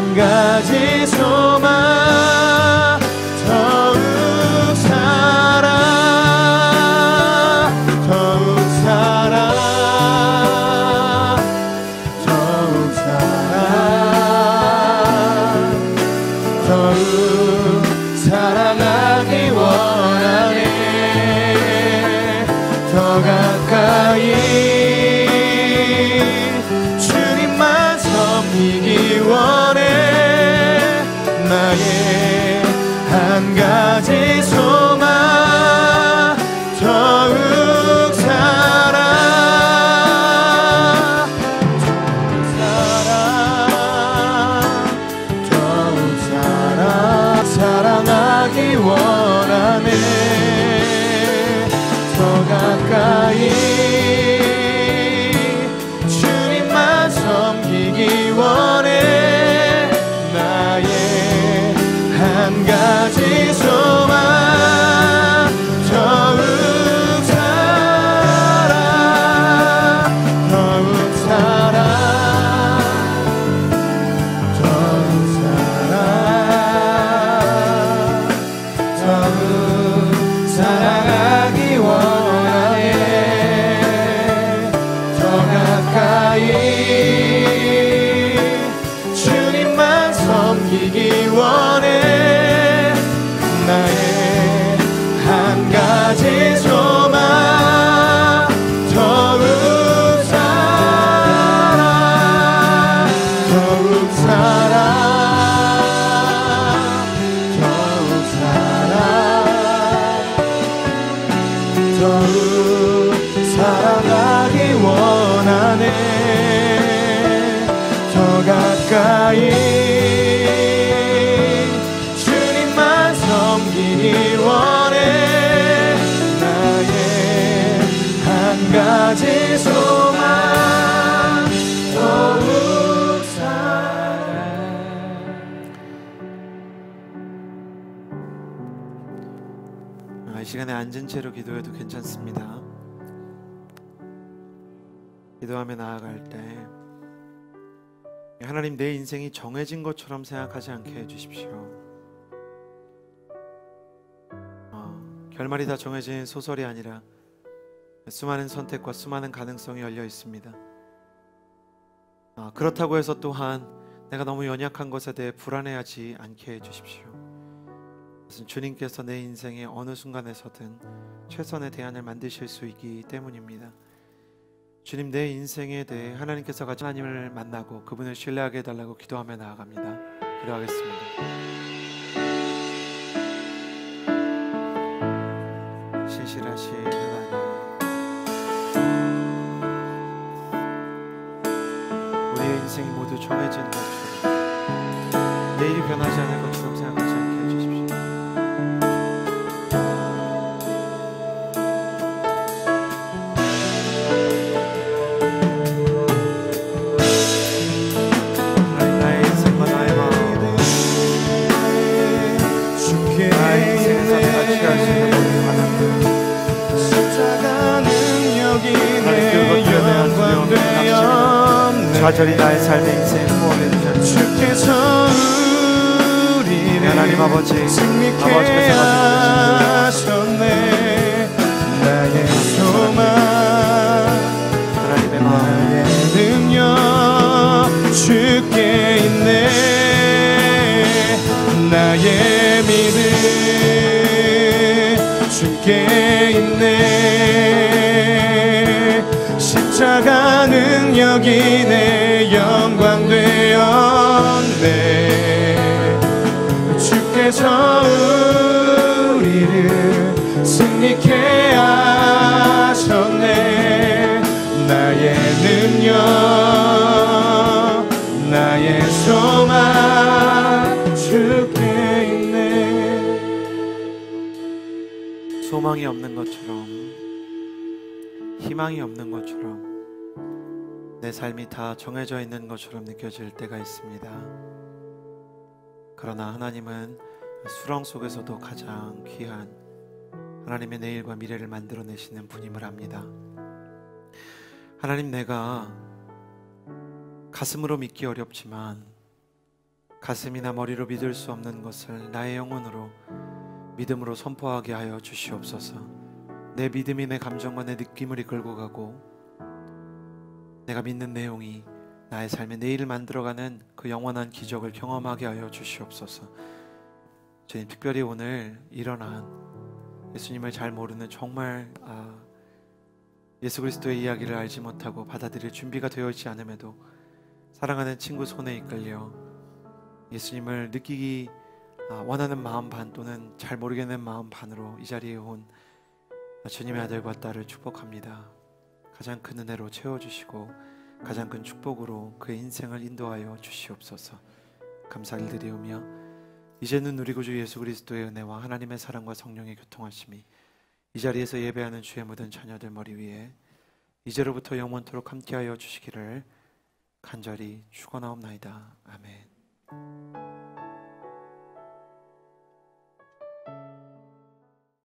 한 가지 소 가까이 주님만 섬기기 원해 나의 한 가지 소망 더욱 사랑 아, 이 시간에 앉은 채로 기도해도 괜찮습니다 기도하며 나아갈 때 하나님 내 인생이 정해진 것처럼 생각하지 않게 해주십시오. 어, 결말이 다 정해진 소설이 아니라 수많은 선택과 수많은 가능성이 열려 있습니다. 어, 그렇다고 해서 또한 내가 너무 연약한 것에 대해 불안해하지 않게 해주십시오. 주님께서 내 인생의 어느 순간에서든 최선의 대안을 만드실 수 있기 때문입니다. 주님 내 인생에 대해 하나님께서 가이 하나님을 만나고 그분을 신뢰하게 해달라고 기도하며 나아갑니다. 기도하겠습니다. 신실하신 하나님 우리의 인생이 모두 정해진 것처럼 내일이 변하지 않을 것 간절히 나의 삶의 인생 후원해 주셨 주께서 우리를 하나님 아버지 승리케 하셨네 나의 소망 하나님의 마음 의 능력 주께 있네 나의 믿음 주께 있네 십자가 능력이 내 영광 되었네 주께서 우리를 승리케 하셨네 나의 능력 나의 소망 주께 있네 소망이 없는 것처럼 희망이 없는 것처럼 내 삶이 다 정해져 있는 것처럼 느껴질 때가 있습니다. 그러나 하나님은 수렁 속에서도 가장 귀한 하나님의 내일과 미래를 만들어내시는 분임을 압니다. 하나님 내가 가슴으로 믿기 어렵지만 가슴이나 머리로 믿을 수 없는 것을 나의 영혼으로 믿음으로 선포하게 하여 주시옵소서. 내 믿음이 내 감정과 내 느낌을 이끌고 가고 내가 믿는 내용이 나의 삶의 내일을 만들어가는 그 영원한 기적을 경험하게 하여 주시옵소서. 주님 특별히 오늘 일어난 예수님을 잘 모르는 정말 아, 예수 그리스도의 이야기를 알지 못하고 받아들일 준비가 되어 있지 않음에도 사랑하는 친구 손에 이끌려 예수님을 느끼기 아, 원하는 마음 반 또는 잘 모르겠는 마음 반으로 이 자리에 온 주님의 아들과 딸을 축복합니다. 가장 큰 은혜로 채워주시고 가장 큰 축복으로 그의 인생을 인도하여 주시옵소서 감사를 드리오며 이제는 우리 구주 예수 그리스도의 은혜와 하나님의 사랑과 성령의 교통하심이 이 자리에서 예배하는 주의 모든 자녀들 머리 위에 이제로부터 영원토록 함께하여 주시기를 간절히 축원하옵나이다 아멘.